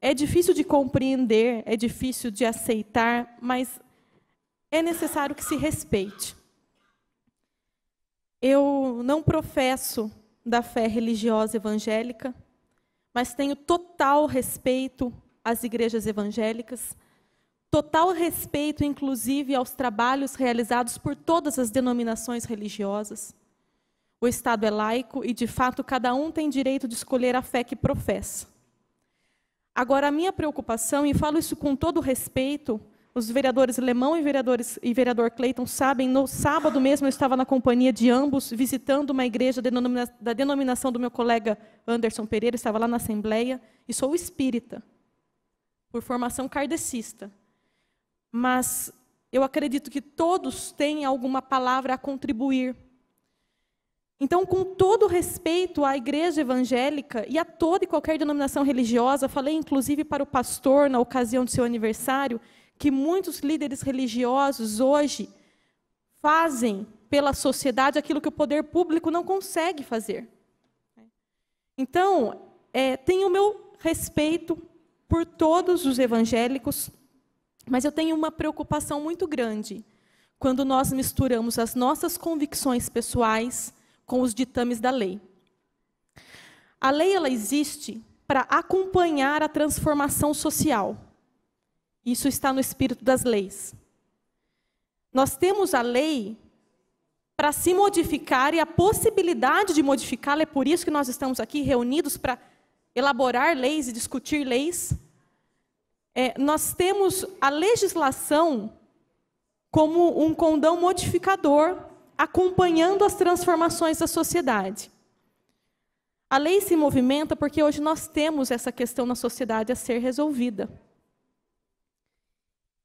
é difícil de compreender, é difícil de aceitar, mas é necessário que se respeite. Eu não professo da fé religiosa evangélica, mas tenho total respeito às igrejas evangélicas, total respeito, inclusive, aos trabalhos realizados por todas as denominações religiosas. O Estado é laico e, de fato, cada um tem direito de escolher a fé que professa. Agora, a minha preocupação, e falo isso com todo respeito, os vereadores Lemão e, vereadores, e vereador Cleiton sabem, no sábado mesmo eu estava na companhia de ambos, visitando uma igreja da denominação do meu colega Anderson Pereira, estava lá na Assembleia, e sou espírita, por formação kardecista. Mas eu acredito que todos têm alguma palavra a contribuir. Então, com todo respeito à igreja evangélica e a toda e qualquer denominação religiosa, falei inclusive para o pastor na ocasião de seu aniversário, que muitos líderes religiosos hoje fazem pela sociedade aquilo que o poder público não consegue fazer. Então, é, tenho o meu respeito por todos os evangélicos, mas eu tenho uma preocupação muito grande quando nós misturamos as nossas convicções pessoais com os ditames da lei. A lei ela existe para acompanhar a transformação social. Isso está no espírito das leis. Nós temos a lei para se modificar e a possibilidade de modificá-la, é por isso que nós estamos aqui reunidos para elaborar leis e discutir leis. É, nós temos a legislação como um condão modificador, acompanhando as transformações da sociedade. A lei se movimenta porque hoje nós temos essa questão na sociedade a ser resolvida.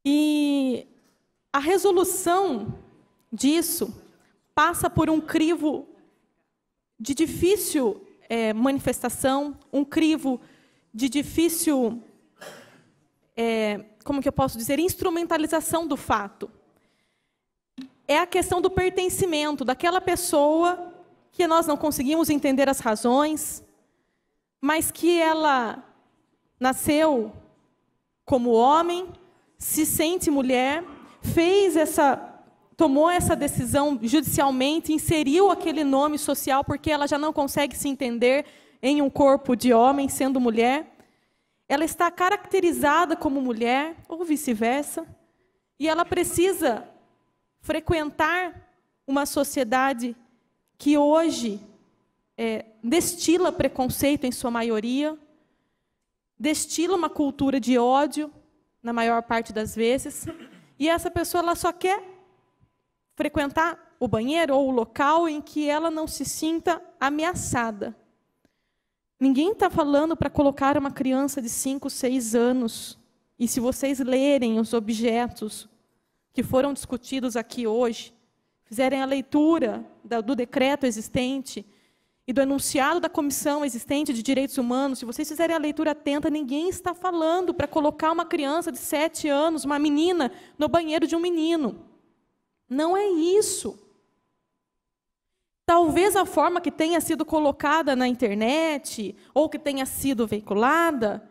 E a resolução disso passa por um crivo de difícil é, manifestação, um crivo de difícil, é, como que eu posso dizer, instrumentalização do fato. É a questão do pertencimento daquela pessoa que nós não conseguimos entender as razões, mas que ela nasceu como homem, se sente mulher, fez essa tomou essa decisão judicialmente, inseriu aquele nome social porque ela já não consegue se entender em um corpo de homem sendo mulher. Ela está caracterizada como mulher ou vice-versa, e ela precisa frequentar uma sociedade que hoje é, destila preconceito em sua maioria, destila uma cultura de ódio, na maior parte das vezes, e essa pessoa ela só quer frequentar o banheiro ou o local em que ela não se sinta ameaçada. Ninguém está falando para colocar uma criança de 5, 6 anos. E se vocês lerem os objetos que foram discutidos aqui hoje, fizerem a leitura do decreto existente, e do enunciado da Comissão Existente de Direitos Humanos, se vocês fizerem a leitura atenta, ninguém está falando para colocar uma criança de sete anos, uma menina, no banheiro de um menino. Não é isso. Talvez a forma que tenha sido colocada na internet, ou que tenha sido veiculada,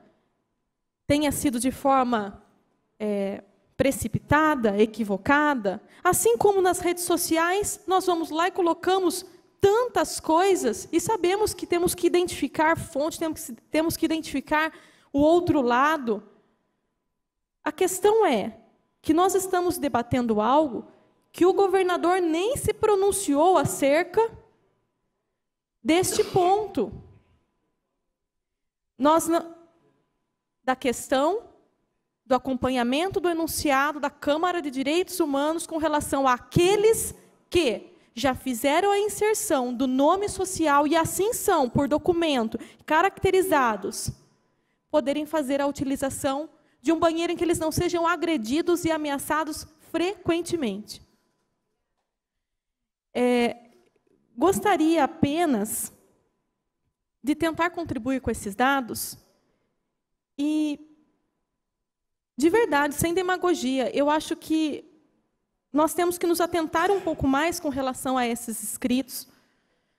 tenha sido de forma é, precipitada, equivocada. Assim como nas redes sociais, nós vamos lá e colocamos tantas coisas e sabemos que temos que identificar fonte, temos que, temos que identificar o outro lado. A questão é que nós estamos debatendo algo que o governador nem se pronunciou acerca deste ponto. Nós não, da questão do acompanhamento do enunciado da Câmara de Direitos Humanos com relação àqueles que já fizeram a inserção do nome social e assim são, por documento, caracterizados, poderem fazer a utilização de um banheiro em que eles não sejam agredidos e ameaçados frequentemente. É, gostaria apenas de tentar contribuir com esses dados e, de verdade, sem demagogia, eu acho que nós temos que nos atentar um pouco mais com relação a esses escritos.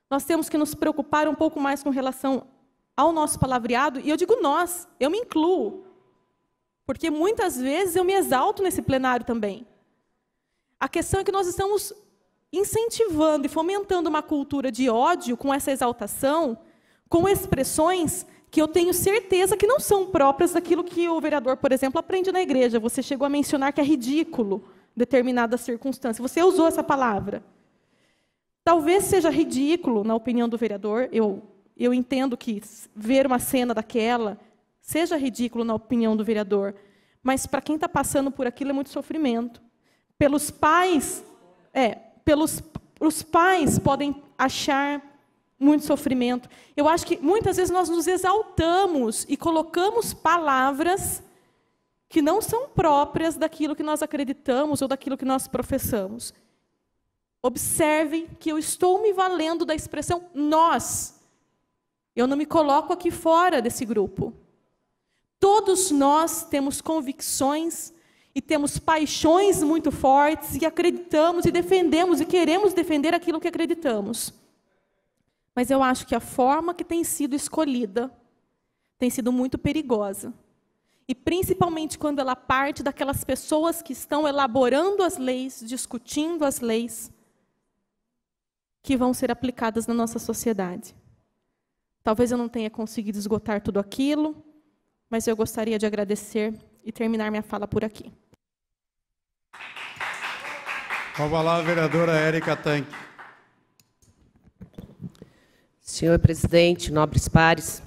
Nós temos que nos preocupar um pouco mais com relação ao nosso palavreado. E eu digo nós, eu me incluo. Porque muitas vezes eu me exalto nesse plenário também. A questão é que nós estamos incentivando e fomentando uma cultura de ódio com essa exaltação, com expressões que eu tenho certeza que não são próprias daquilo que o vereador, por exemplo, aprende na igreja. Você chegou a mencionar que é ridículo determinada circunstância. Você usou essa palavra. Talvez seja ridículo, na opinião do vereador, eu, eu entendo que ver uma cena daquela seja ridículo, na opinião do vereador, mas para quem está passando por aquilo é muito sofrimento. Pelos pais, é, pelos os pais podem achar muito sofrimento. Eu acho que muitas vezes nós nos exaltamos e colocamos palavras que não são próprias daquilo que nós acreditamos ou daquilo que nós professamos. Observem que eu estou me valendo da expressão nós. Eu não me coloco aqui fora desse grupo. Todos nós temos convicções e temos paixões muito fortes e acreditamos e defendemos e queremos defender aquilo que acreditamos. Mas eu acho que a forma que tem sido escolhida tem sido muito perigosa e principalmente quando ela parte daquelas pessoas que estão elaborando as leis, discutindo as leis que vão ser aplicadas na nossa sociedade. Talvez eu não tenha conseguido esgotar tudo aquilo, mas eu gostaria de agradecer e terminar minha fala por aqui. Com a palavra, vereadora Érica Tanque. Senhor presidente, nobres pares,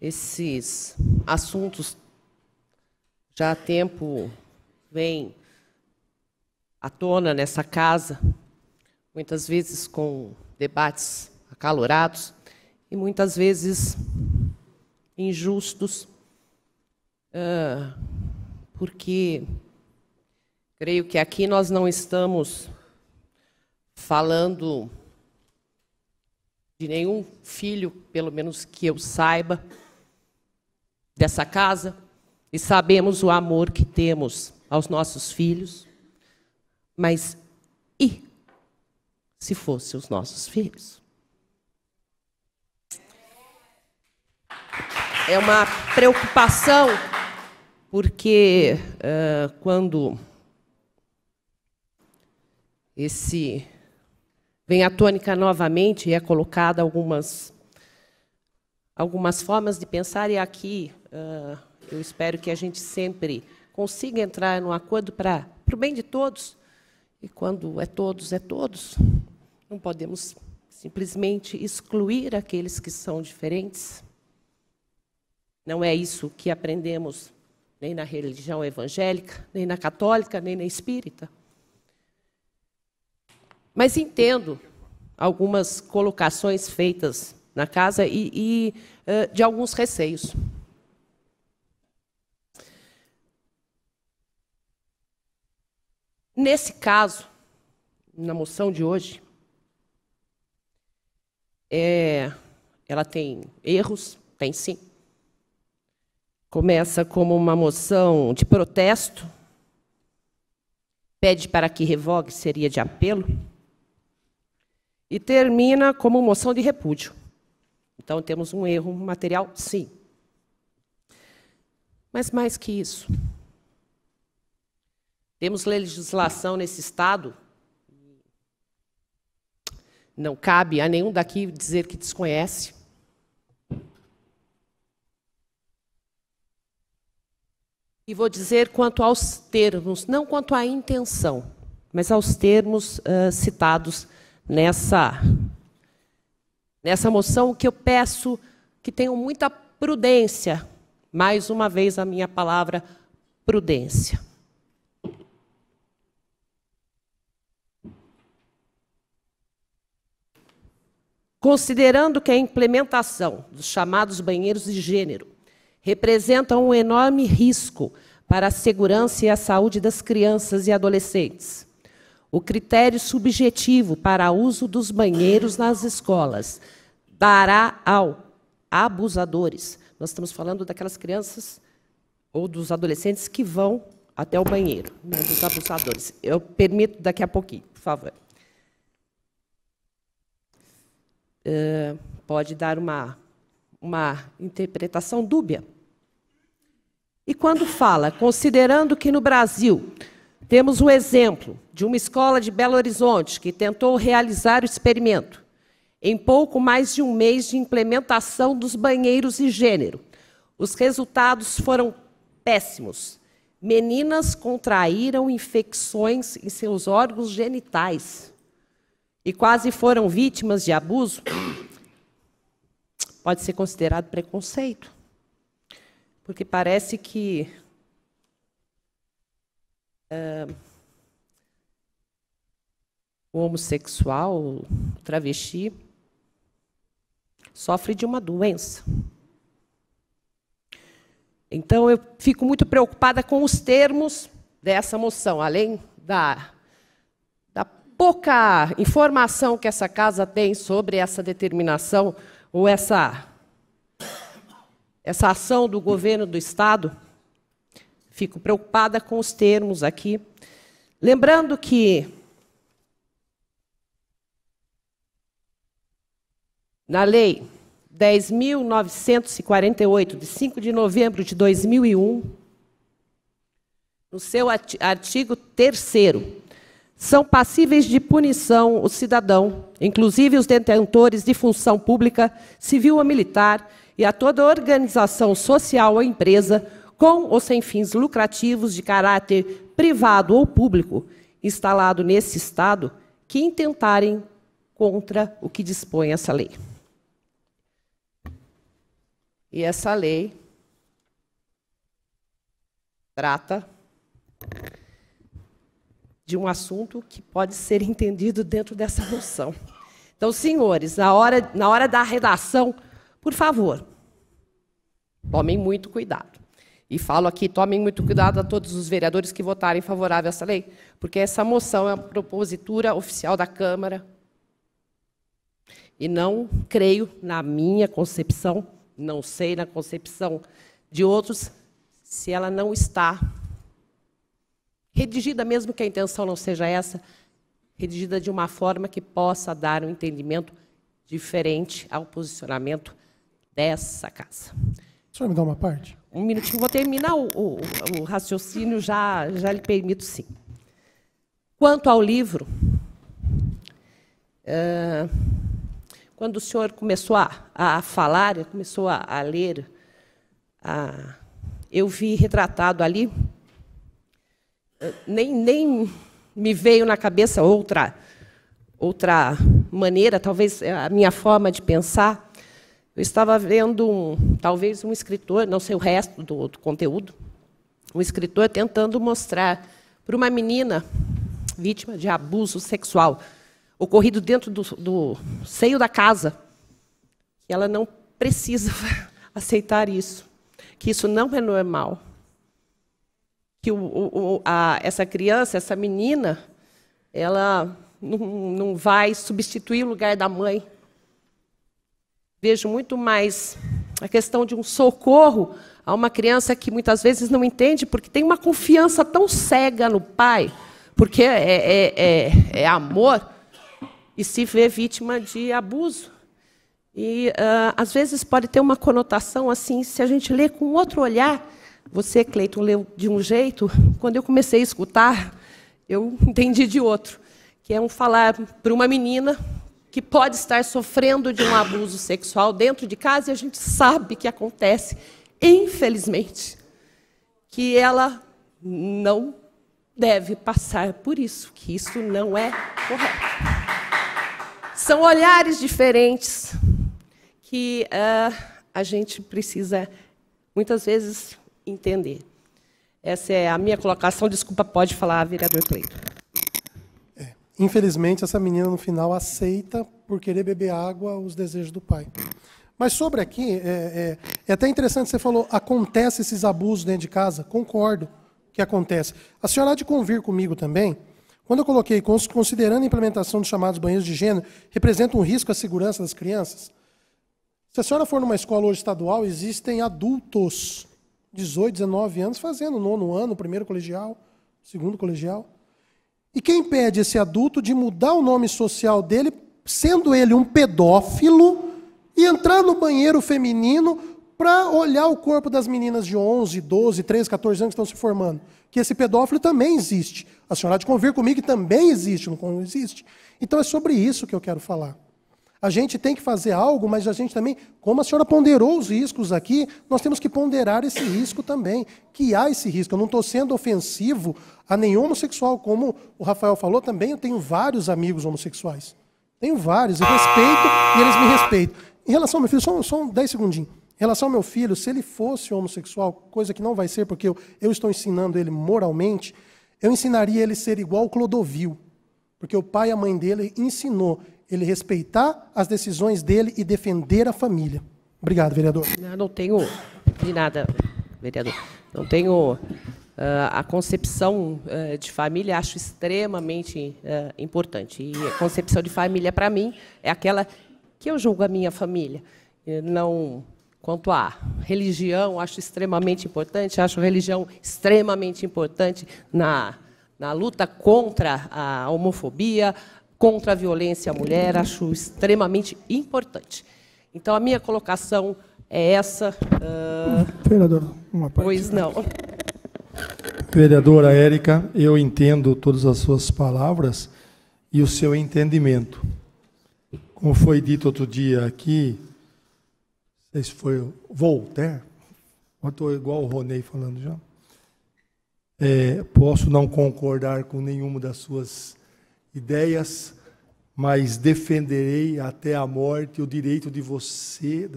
esses assuntos já há tempo vêm à tona nessa casa, muitas vezes com debates acalorados e muitas vezes injustos, porque creio que aqui nós não estamos falando de nenhum filho, pelo menos que eu saiba, dessa casa e sabemos o amor que temos aos nossos filhos, mas e se fossem os nossos filhos? É uma preocupação, porque uh, quando esse vem à tônica novamente e é colocada algumas algumas formas de pensar e aqui ah, eu espero que a gente sempre consiga entrar num acordo para o bem de todos. E quando é todos, é todos. Não podemos simplesmente excluir aqueles que são diferentes. Não é isso que aprendemos nem na religião evangélica, nem na católica, nem na espírita. Mas entendo algumas colocações feitas na casa e, e ah, de alguns receios. Nesse caso, na moção de hoje, é, ela tem erros, tem sim. Começa como uma moção de protesto, pede para que revogue, seria de apelo, e termina como moção de repúdio. Então temos um erro material, sim. Mas mais que isso, temos legislação nesse Estado. Não cabe a nenhum daqui dizer que desconhece. E vou dizer quanto aos termos, não quanto à intenção, mas aos termos uh, citados nessa, nessa moção, que eu peço que tenham muita prudência. Mais uma vez, a minha palavra, prudência. Considerando que a implementação dos chamados banheiros de gênero representa um enorme risco para a segurança e a saúde das crianças e adolescentes. O critério subjetivo para uso dos banheiros nas escolas dará ao abusadores. Nós estamos falando daquelas crianças ou dos adolescentes que vão até o banheiro, né, dos abusadores. Eu permito daqui a pouquinho, por favor. uh, pode dar uma, uma interpretação dúbia. E quando fala, considerando que no Brasil temos o exemplo de uma escola de Belo Horizonte que tentou realizar o experimento em pouco mais de um mês de implementação dos banheiros e gênero. Os resultados foram péssimos. Meninas contraíram infecções em seus órgãos genitais e quase foram vítimas de abuso, pode ser considerado preconceito. Porque parece que. Uh, o homossexual, o travesti, sofre de uma doença. Então, eu fico muito preocupada com os termos dessa moção, além da pouca informação que essa casa tem sobre essa determinação ou essa, essa ação do governo do Estado. Fico preocupada com os termos aqui. Lembrando que na Lei 10.948, de 5 de novembro de 2001, no seu artigo 3 são passíveis de punição o cidadão, inclusive os detentores de função pública, civil ou militar, e a toda organização social ou empresa com ou sem fins lucrativos de caráter privado ou público instalado nesse Estado que intentarem contra o que dispõe essa lei. E essa lei trata de um assunto que pode ser entendido dentro dessa noção. Então, senhores, na hora, na hora da redação, por favor, tomem muito cuidado. E falo aqui, tomem muito cuidado a todos os vereadores que votarem favorável a essa lei, porque essa moção é uma propositura oficial da Câmara. E não creio, na minha concepção, não sei na concepção de outros, se ela não está redigida, mesmo que a intenção não seja essa, redigida de uma forma que possa dar um entendimento diferente ao posicionamento dessa casa. Deixa eu me dar uma parte? Um minutinho, vou terminar o, o, o raciocínio, já, já lhe permito sim. Quanto ao livro, é, quando o senhor começou a, a falar, começou a, a ler, a, eu vi retratado ali nem, nem me veio na cabeça outra, outra maneira, talvez é, a minha forma de pensar. Eu estava vendo, um, talvez, um escritor, não sei o resto do, do conteúdo, um escritor tentando mostrar para uma menina vítima de abuso sexual ocorrido dentro do, do seio da casa, que ela não precisa aceitar isso, que isso não é normal que o, o, a, essa criança, essa menina, ela não, não vai substituir o lugar da mãe. Vejo muito mais a questão de um socorro a uma criança que muitas vezes não entende, porque tem uma confiança tão cega no pai, porque é, é, é, é amor, e se vê vítima de abuso. E, uh, às vezes, pode ter uma conotação assim, se a gente lê com outro olhar, você, Cleiton, leu de um jeito, quando eu comecei a escutar, eu entendi de outro, que é um falar para uma menina que pode estar sofrendo de um abuso sexual dentro de casa e a gente sabe que acontece, infelizmente, que ela não deve passar por isso, que isso não é correto. São olhares diferentes que uh, a gente precisa, muitas vezes, entender. Essa é a minha colocação. Desculpa, pode falar, vereador Cleito. É, infelizmente, essa menina no final aceita, por querer beber água, os desejos do pai. Mas sobre aqui, é, é, é até interessante, você falou, acontece esses abusos dentro de casa? Concordo que acontece. A senhora há de convir comigo também, quando eu coloquei, considerando a implementação dos chamados banheiros de gênero, representa um risco à segurança das crianças? Se a senhora for numa escola hoje estadual, existem adultos 18, 19 anos fazendo nono ano, primeiro colegial, segundo colegial. E quem pede esse adulto de mudar o nome social dele, sendo ele um pedófilo, e entrar no banheiro feminino para olhar o corpo das meninas de 11, 12, 13, 14 anos que estão se formando? Que esse pedófilo também existe. A senhora de convir comigo que também existe, não existe? Então é sobre isso que eu quero falar. A gente tem que fazer algo, mas a gente também, como a senhora ponderou os riscos aqui, nós temos que ponderar esse risco também, que há esse risco. Eu não estou sendo ofensivo a nenhum homossexual, como o Rafael falou também, eu tenho vários amigos homossexuais. Tenho vários, e respeito e eles me respeitam. Em relação ao meu filho, só, só 10 segundinhos. Em relação ao meu filho, se ele fosse homossexual, coisa que não vai ser, porque eu, eu estou ensinando ele moralmente, eu ensinaria ele ser igual o Clodovil, porque o pai e a mãe dele ensinou ele respeitar as decisões dele e defender a família. Obrigado, vereador. Não, não tenho de nada, vereador. Não tenho uh, a concepção uh, de família, acho extremamente uh, importante. E a concepção de família, para mim, é aquela que eu julgo a minha família. não quanto à religião, acho extremamente importante, acho religião extremamente importante na, na luta contra a homofobia, contra a violência à mulher, acho extremamente importante. Então, a minha colocação é essa. Uh... Vereador, uma parte. Pois não. Vereadora Érica, eu entendo todas as suas palavras e o seu entendimento. Como foi dito outro dia aqui, não sei se foi Voltaire, eu estou igual o Ronei falando já. É, posso não concordar com nenhuma das suas ideias, mas defenderei até a morte o direito de você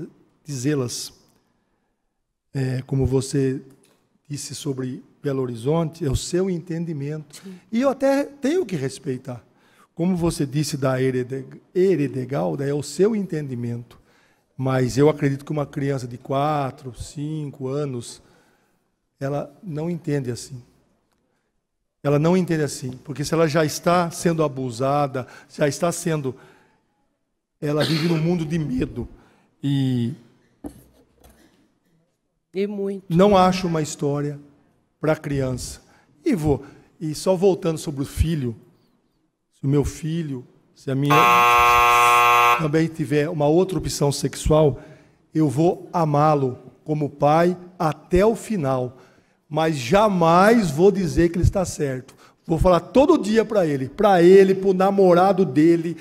dizê-las. É, como você disse sobre Belo Horizonte, é o seu entendimento. Sim. E eu até tenho que respeitar. Como você disse da Heredegalda, né, é o seu entendimento. Mas eu acredito que uma criança de 4, 5 anos, ela não entende assim. Ela não entende assim, porque se ela já está sendo abusada, já está sendo. Ela vive num mundo de medo. E. E muito. Não acho uma história para criança. E vou. E só voltando sobre o filho, se o meu filho, se a minha também tiver uma outra opção sexual, eu vou amá-lo como pai até o final mas jamais vou dizer que ele está certo. Vou falar todo dia para ele, para ele, para o namorado dele.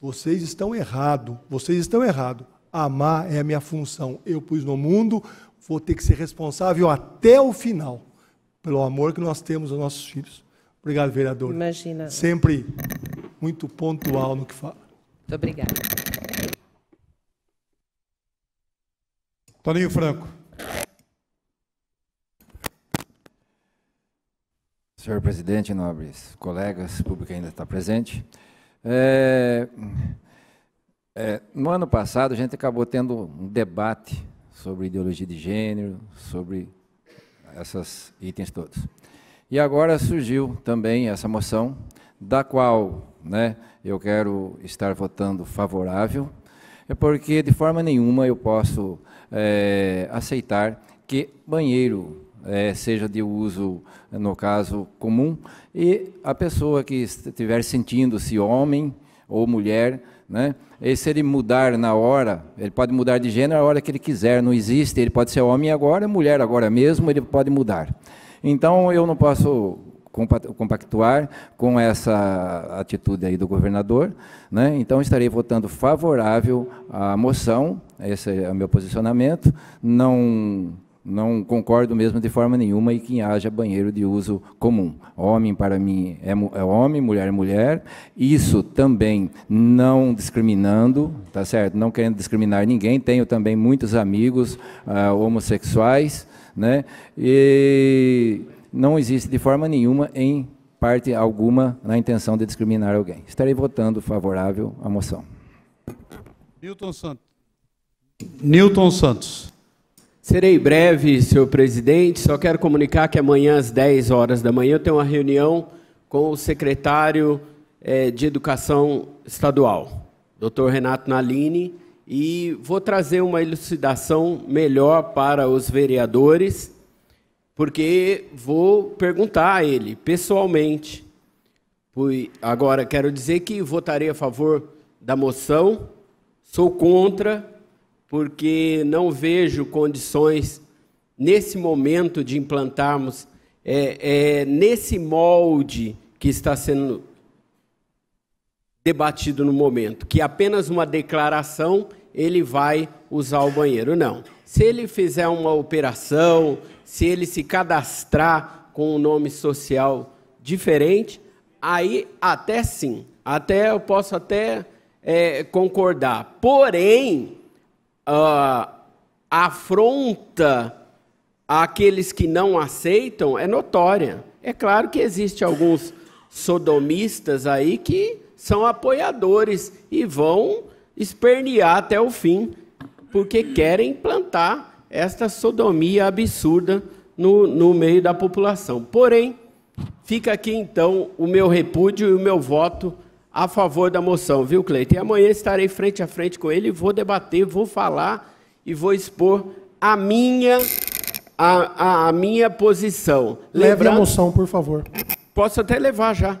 Vocês estão errado, vocês estão errado. Amar é a minha função. Eu pus no mundo, vou ter que ser responsável até o final pelo amor que nós temos aos nossos filhos. Obrigado, vereador. Imagina. Sempre muito pontual no que fala. Muito obrigada. Toninho Franco. Senhor presidente, nobres colegas, público ainda está presente. É, é, no ano passado, a gente acabou tendo um debate sobre ideologia de gênero, sobre esses itens todos. E agora surgiu também essa moção, da qual né, eu quero estar votando favorável, é porque de forma nenhuma eu posso é, aceitar que banheiro é, seja de uso, no caso, comum, e a pessoa que estiver sentindo-se homem ou mulher, né? E se ele mudar na hora, ele pode mudar de gênero a hora que ele quiser, não existe, ele pode ser homem agora, mulher agora mesmo, ele pode mudar. Então, eu não posso compactuar com essa atitude aí do governador, né? Então estarei votando favorável à moção, esse é o meu posicionamento. Não não concordo mesmo de forma nenhuma e que haja banheiro de uso comum. Homem, para mim, é, é homem, mulher é mulher. Isso também não discriminando, tá certo? Não querendo discriminar ninguém. Tenho também muitos amigos ah, homossexuais, né? E não existe de forma nenhuma em parte alguma na intenção de discriminar alguém. Estarei votando favorável à moção. Newton Santos. Newton Santos. Serei breve, senhor presidente. Só quero comunicar que amanhã às 10 horas da manhã eu tenho uma reunião com o secretário é, de Educação Estadual, Dr. Renato Nalini, e vou trazer uma elucidação melhor para os vereadores, porque vou perguntar a ele pessoalmente. Agora, quero dizer que votarei a favor da moção, sou contra porque não vejo condições, nesse momento, de implantarmos é, é, nesse molde que está sendo debatido no momento, que apenas uma declaração ele vai usar o banheiro. Não. Se ele fizer uma operação, se ele se cadastrar com um nome social diferente, aí até sim, até eu posso até é, concordar. Porém, uh, afronta àqueles que não aceitam é notória. É claro que existe alguns sodomistas aí que são apoiadores e vão espernear até o fim, porque querem plantar esta sodomia absurda no, no meio da população. Porém, fica aqui então o meu repúdio e o meu voto a favor da moção, viu, Cleiton? E amanhã estarei frente a frente com ele, vou debater, vou falar e vou expor a minha a, a, a minha posição. Leve a moção, por favor. Posso até levar já.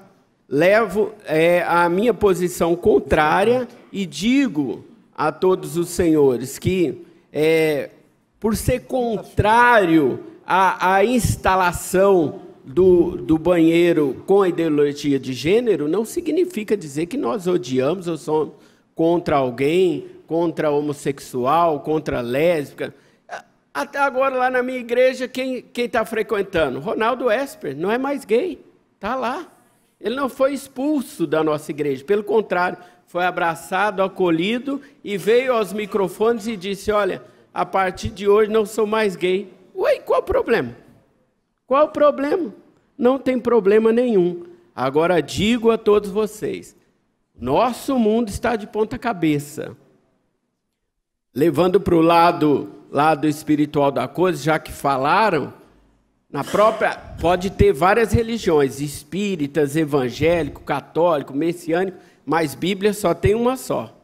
Levo é, a minha posição contrária e digo a todos os senhores que, é, por ser contrário à, à instalação do, do banheiro com a ideologia de gênero não significa dizer que nós odiamos ou somos contra alguém, contra homossexual, contra lésbica. Até agora, lá na minha igreja, quem está frequentando? Ronaldo Esper, não é mais gay, está lá. Ele não foi expulso da nossa igreja, pelo contrário, foi abraçado, acolhido e veio aos microfones e disse: Olha, a partir de hoje não sou mais gay. Ué, qual o problema? Qual o problema? Não tem problema nenhum. Agora digo a todos vocês: nosso mundo está de ponta cabeça. Levando para o lado, lado espiritual da coisa, já que falaram, na própria pode ter várias religiões, espíritas, evangélico, católico, messiânico, mas Bíblia só tem uma só.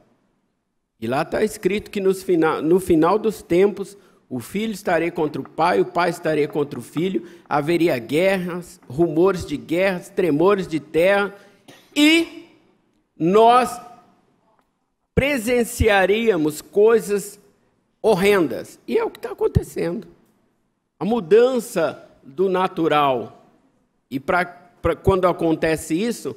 E lá está escrito que no final, no final dos tempos o filho estaria contra o pai, o pai estaria contra o filho, haveria guerras, rumores de guerras, tremores de terra, e nós presenciaríamos coisas horrendas. E é o que está acontecendo. A mudança do natural. E pra, pra quando acontece isso,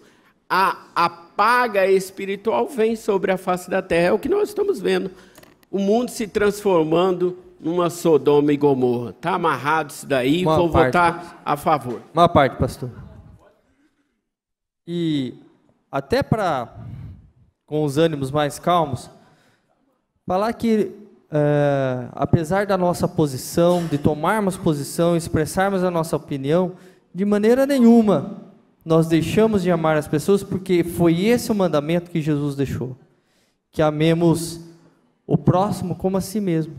a, a paga espiritual vem sobre a face da terra. É o que nós estamos vendo. O mundo se transformando numa Sodoma e Gomorra. Está amarrado isso daí, uma vou parte, votar a favor. Uma parte, pastor. E até para, com os ânimos mais calmos, falar que, é, apesar da nossa posição, de tomarmos posição, expressarmos a nossa opinião, de maneira nenhuma nós deixamos de amar as pessoas, porque foi esse o mandamento que Jesus deixou: que amemos o próximo como a si mesmo.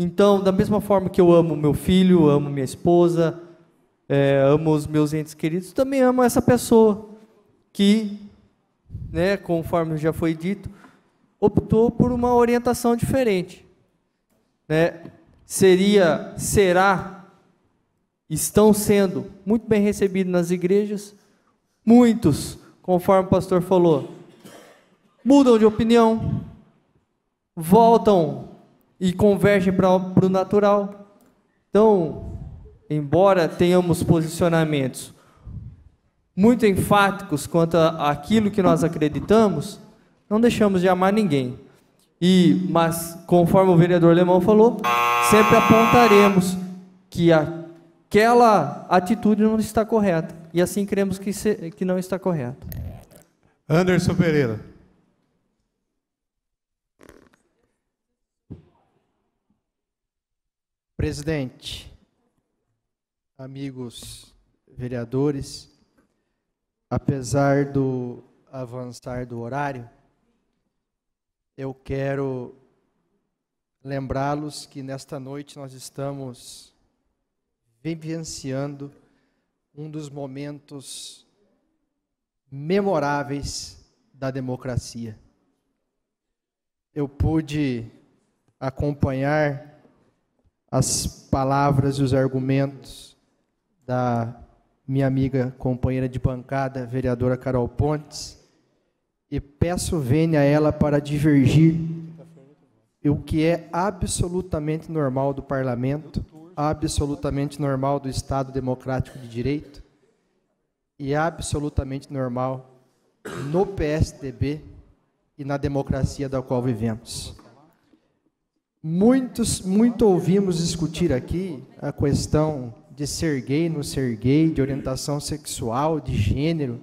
Então, da mesma forma que eu amo meu filho, amo minha esposa, é, amo os meus entes queridos, também amo essa pessoa que, né, conforme já foi dito, optou por uma orientação diferente. Né? Seria, será, estão sendo muito bem recebidos nas igrejas, muitos, conforme o pastor falou, mudam de opinião, voltam e convergem para o natural. Então, embora tenhamos posicionamentos muito enfáticos quanto àquilo que nós acreditamos, não deixamos de amar ninguém. E, mas, conforme o vereador Lemão falou, sempre apontaremos que aquela atitude não está correta. E assim cremos que, se, que não está correta. Anderson Pereira. Presidente, amigos vereadores, apesar do avançar do horário, eu quero lembrá-los que nesta noite nós estamos vivenciando um dos momentos memoráveis da democracia. Eu pude acompanhar as palavras e os argumentos da minha amiga, companheira de bancada, vereadora Carol Pontes, e peço vênia a ela para divergir o que é absolutamente normal do parlamento, absolutamente normal do Estado Democrático de Direito e absolutamente normal no PSDB e na democracia da qual vivemos. Muitos, muito ouvimos discutir aqui a questão de ser gay, não ser gay, de orientação sexual, de gênero,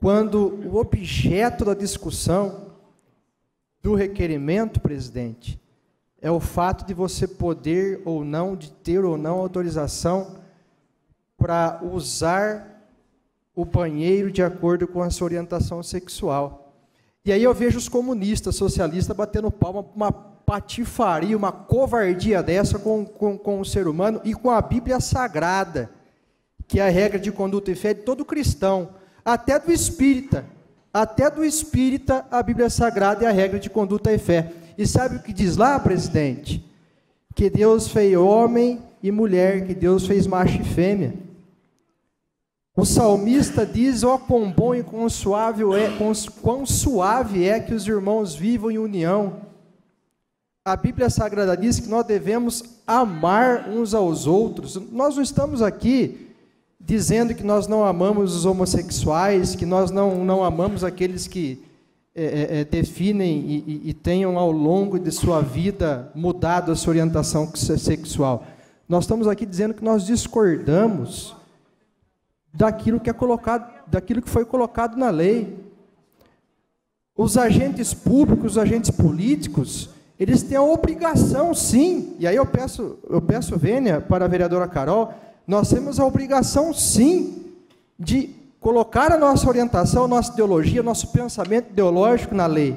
quando o objeto da discussão do requerimento, presidente, é o fato de você poder ou não, de ter ou não autorização para usar o banheiro de acordo com a sua orientação sexual. E aí eu vejo os comunistas, socialistas, batendo palma para uma patifaria, uma covardia dessa com, com, com o ser humano e com a Bíblia Sagrada, que é a regra de conduta e fé de todo cristão, até do espírita. Até do espírita, a Bíblia Sagrada é a regra de conduta e fé. E sabe o que diz lá, presidente? Que Deus fez homem e mulher, que Deus fez macho e fêmea. O salmista diz: Ó, oh, quão bom e quão suave, é, quão, quão suave é que os irmãos vivam em união a Bíblia Sagrada diz que nós devemos amar uns aos outros. Nós não estamos aqui dizendo que nós não amamos os homossexuais, que nós não, não amamos aqueles que é, é, é, definem e, e, e tenham ao longo de sua vida mudado a sua orientação sexual. Nós estamos aqui dizendo que nós discordamos daquilo que é colocado, daquilo que foi colocado na lei. Os agentes públicos, os agentes políticos, eles têm a obrigação, sim, e aí eu peço, eu peço vênia para a vereadora Carol, nós temos a obrigação, sim, de colocar a nossa orientação, a nossa ideologia, nosso pensamento ideológico na lei.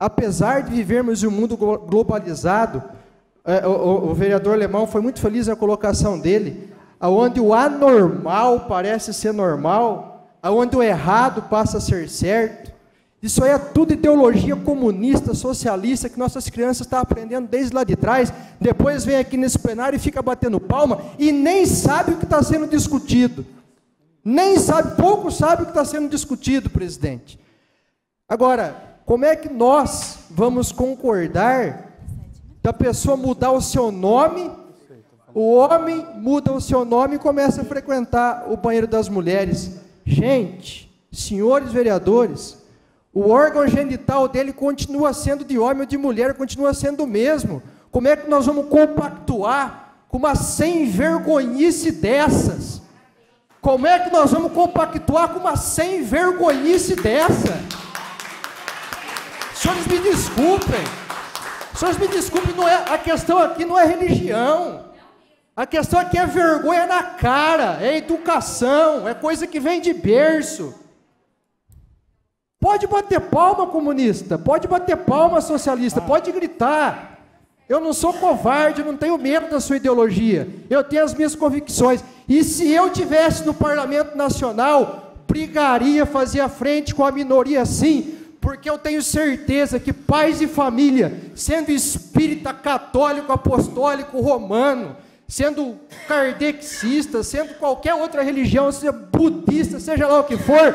Apesar de vivermos em um mundo globalizado, é, o, vereador Lemão foi muito feliz na colocação dele, aonde o anormal parece ser normal, aonde o errado passa a ser certo, isso aí é tudo ideologia comunista, socialista, que nossas crianças estão tá aprendendo desde lá de trás. Depois vem aqui nesse plenário e fica batendo palma e nem sabe o que está sendo discutido. Nem sabe, pouco sabe o que está sendo discutido, presidente. Agora, como é que nós vamos concordar da pessoa mudar o seu nome? O homem muda o seu nome e começa a frequentar o banheiro das mulheres. Gente, senhores vereadores, o órgão genital dele continua sendo de homem ou de mulher, continua sendo o mesmo. Como é que nós vamos compactuar com uma sem vergonhice dessas? Como é que nós vamos compactuar com uma sem vergonhice dessa? Senhores, me desculpem. Senhores, me desculpem, não é, a questão aqui não é religião. A questão aqui é vergonha na cara, é educação, é coisa que vem de berço. Pode bater palma comunista, pode bater palma socialista, ah. pode gritar. Eu não sou covarde, não tenho medo da sua ideologia. Eu tenho as minhas convicções. E se eu tivesse no Parlamento Nacional, brigaria, fazia frente com a minoria sim, porque eu tenho certeza que pais e família, sendo espírita católico, apostólico, romano, sendo kardecista, sendo qualquer outra religião, seja budista, seja lá o que for,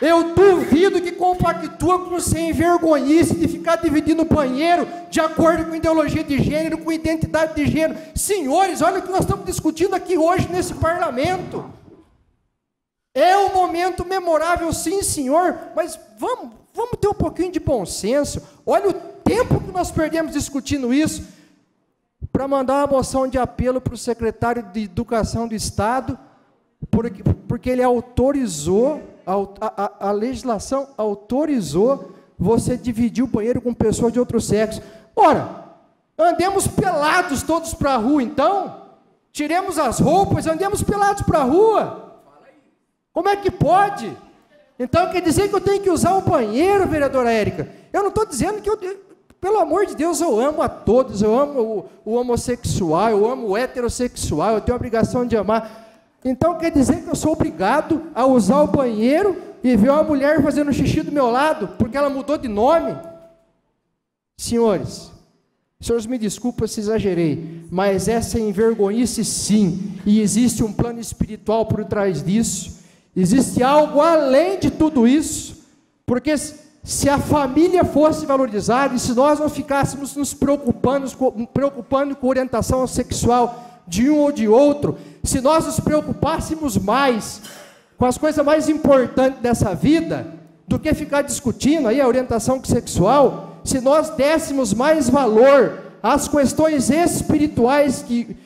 eu duvido que compactua com sem vergonhice de ficar dividindo o banheiro de acordo com ideologia de gênero, com identidade de gênero. Senhores, olha o que nós estamos discutindo aqui hoje nesse parlamento. É um momento memorável, sim, senhor, mas vamos, vamos ter um pouquinho de bom senso. Olha o tempo que nós perdemos discutindo isso para mandar uma moção de apelo para o secretário de Educação do Estado, porque, porque ele autorizou a, a, a legislação autorizou você dividir o banheiro com pessoas de outro sexo. Ora, andemos pelados todos para a rua, então? Tiremos as roupas, andemos pelados para a rua. Como é que pode? Então quer dizer que eu tenho que usar o banheiro, vereadora Érica? Eu não estou dizendo que eu. Pelo amor de Deus, eu amo a todos, eu amo o, o homossexual, eu amo o heterossexual, eu tenho a obrigação de amar. Então quer dizer que eu sou obrigado a usar o banheiro e ver uma mulher fazendo xixi do meu lado porque ela mudou de nome? Senhores, senhores me desculpa se exagerei, mas é essa envergonhice sim, e existe um plano espiritual por trás disso. Existe algo além de tudo isso, porque se a família fosse valorizada e se nós não ficássemos nos preocupando, preocupando com orientação sexual de um ou de outro, se nós nos preocupássemos mais com as coisas mais importantes dessa vida, do que ficar discutindo aí a orientação sexual, se nós dessemos mais valor às questões espirituais que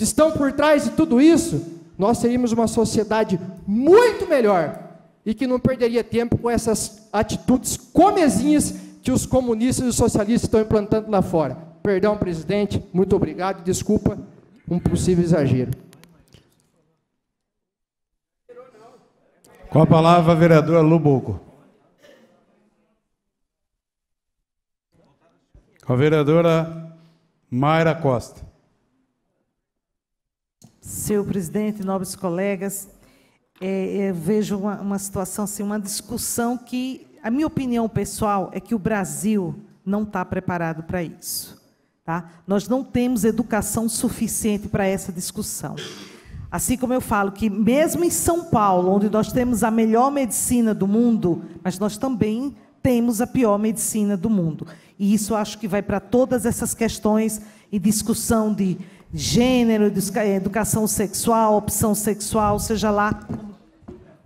estão por trás de tudo isso, nós teríamos uma sociedade muito melhor e que não perderia tempo com essas atitudes comezinhas que os comunistas e os socialistas estão implantando lá fora. Perdão, presidente, muito obrigado, desculpa um possível exagero. Com a palavra, a vereadora Luboco. Com a vereadora Mayra Costa. Senhor presidente, nobres colegas, é, eu vejo uma, uma situação, assim, uma discussão que, a minha opinião pessoal é que o Brasil não está preparado para isso. Tá? Nós não temos educação suficiente para essa discussão. Assim como eu falo que, mesmo em São Paulo, onde nós temos a melhor medicina do mundo, mas nós também temos a pior medicina do mundo. E isso acho que vai para todas essas questões e discussão de gênero, de educação sexual, opção sexual, seja lá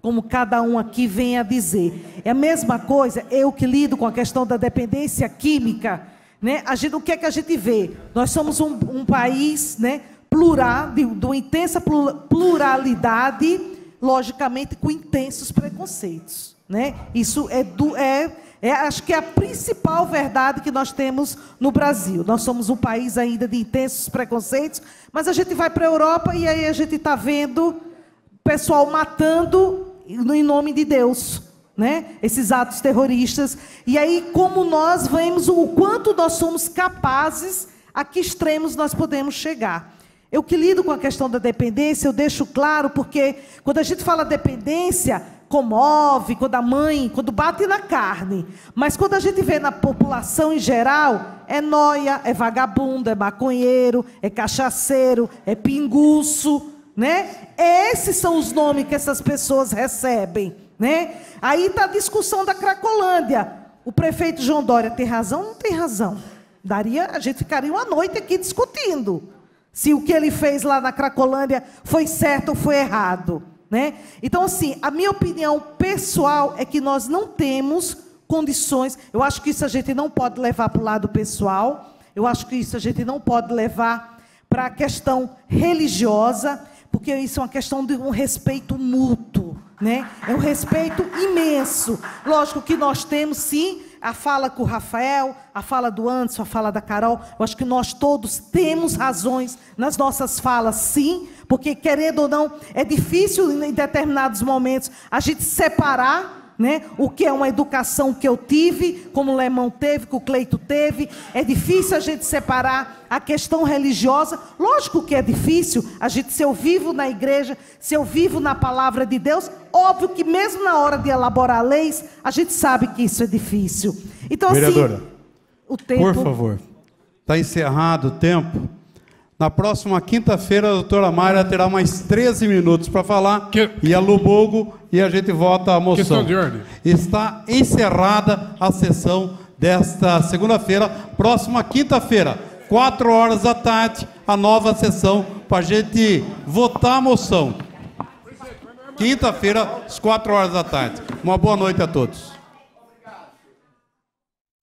como cada um aqui vem a dizer. É a mesma coisa eu que lido com a questão da dependência química né? A gente, o que é que a gente vê? Nós somos um, um país né, plural, de, de uma intensa pluralidade, logicamente com intensos preconceitos. Né? Isso é, do, é, é, acho que é a principal verdade que nós temos no Brasil. Nós somos um país ainda de intensos preconceitos, mas a gente vai para a Europa e aí a gente está vendo pessoal matando em nome de Deus né? Esses atos terroristas. E aí, como nós vemos o quanto nós somos capazes, a que extremos nós podemos chegar. Eu que lido com a questão da dependência, eu deixo claro, porque quando a gente fala dependência, comove, quando a mãe, quando bate na carne. Mas quando a gente vê na população em geral, é noia, é vagabundo, é maconheiro, é cachaceiro, é pinguço, né? Esses são os nomes que essas pessoas recebem né? Aí está a discussão da Cracolândia. O prefeito João Dória tem razão ou não tem razão? Daria, a gente ficaria uma noite aqui discutindo se o que ele fez lá na Cracolândia foi certo ou foi errado. Né? Então, assim, a minha opinião pessoal é que nós não temos condições. Eu acho que isso a gente não pode levar para o lado pessoal. Eu acho que isso a gente não pode levar para a questão religiosa, porque isso é uma questão de um respeito mútuo. Né? É um respeito imenso. Lógico que nós temos, sim, a fala com o Rafael, a fala do Anderson, a fala da Carol. Eu acho que nós todos temos razões nas nossas falas, sim, porque, querendo ou não, é difícil em determinados momentos a gente separar né? O que é uma educação que eu tive, como o Lemão teve, que o Cleito teve. É difícil a gente separar a questão religiosa. Lógico que é difícil. A gente, se eu vivo na igreja, se eu vivo na palavra de Deus, óbvio que mesmo na hora de elaborar leis, a gente sabe que isso é difícil. Então, assim, Vereadora, assim, o tempo. Por favor, está encerrado o tempo. Na próxima quinta-feira, a doutora Mayra terá mais 13 minutos para falar que... e a Lubogo e a gente vota a moção. Questão de ordem. Está encerrada a sessão desta segunda-feira, próxima quinta-feira, 4 horas da tarde, a nova sessão para a gente votar a moção. Quinta-feira, às 4 horas da tarde. Uma boa noite a todos.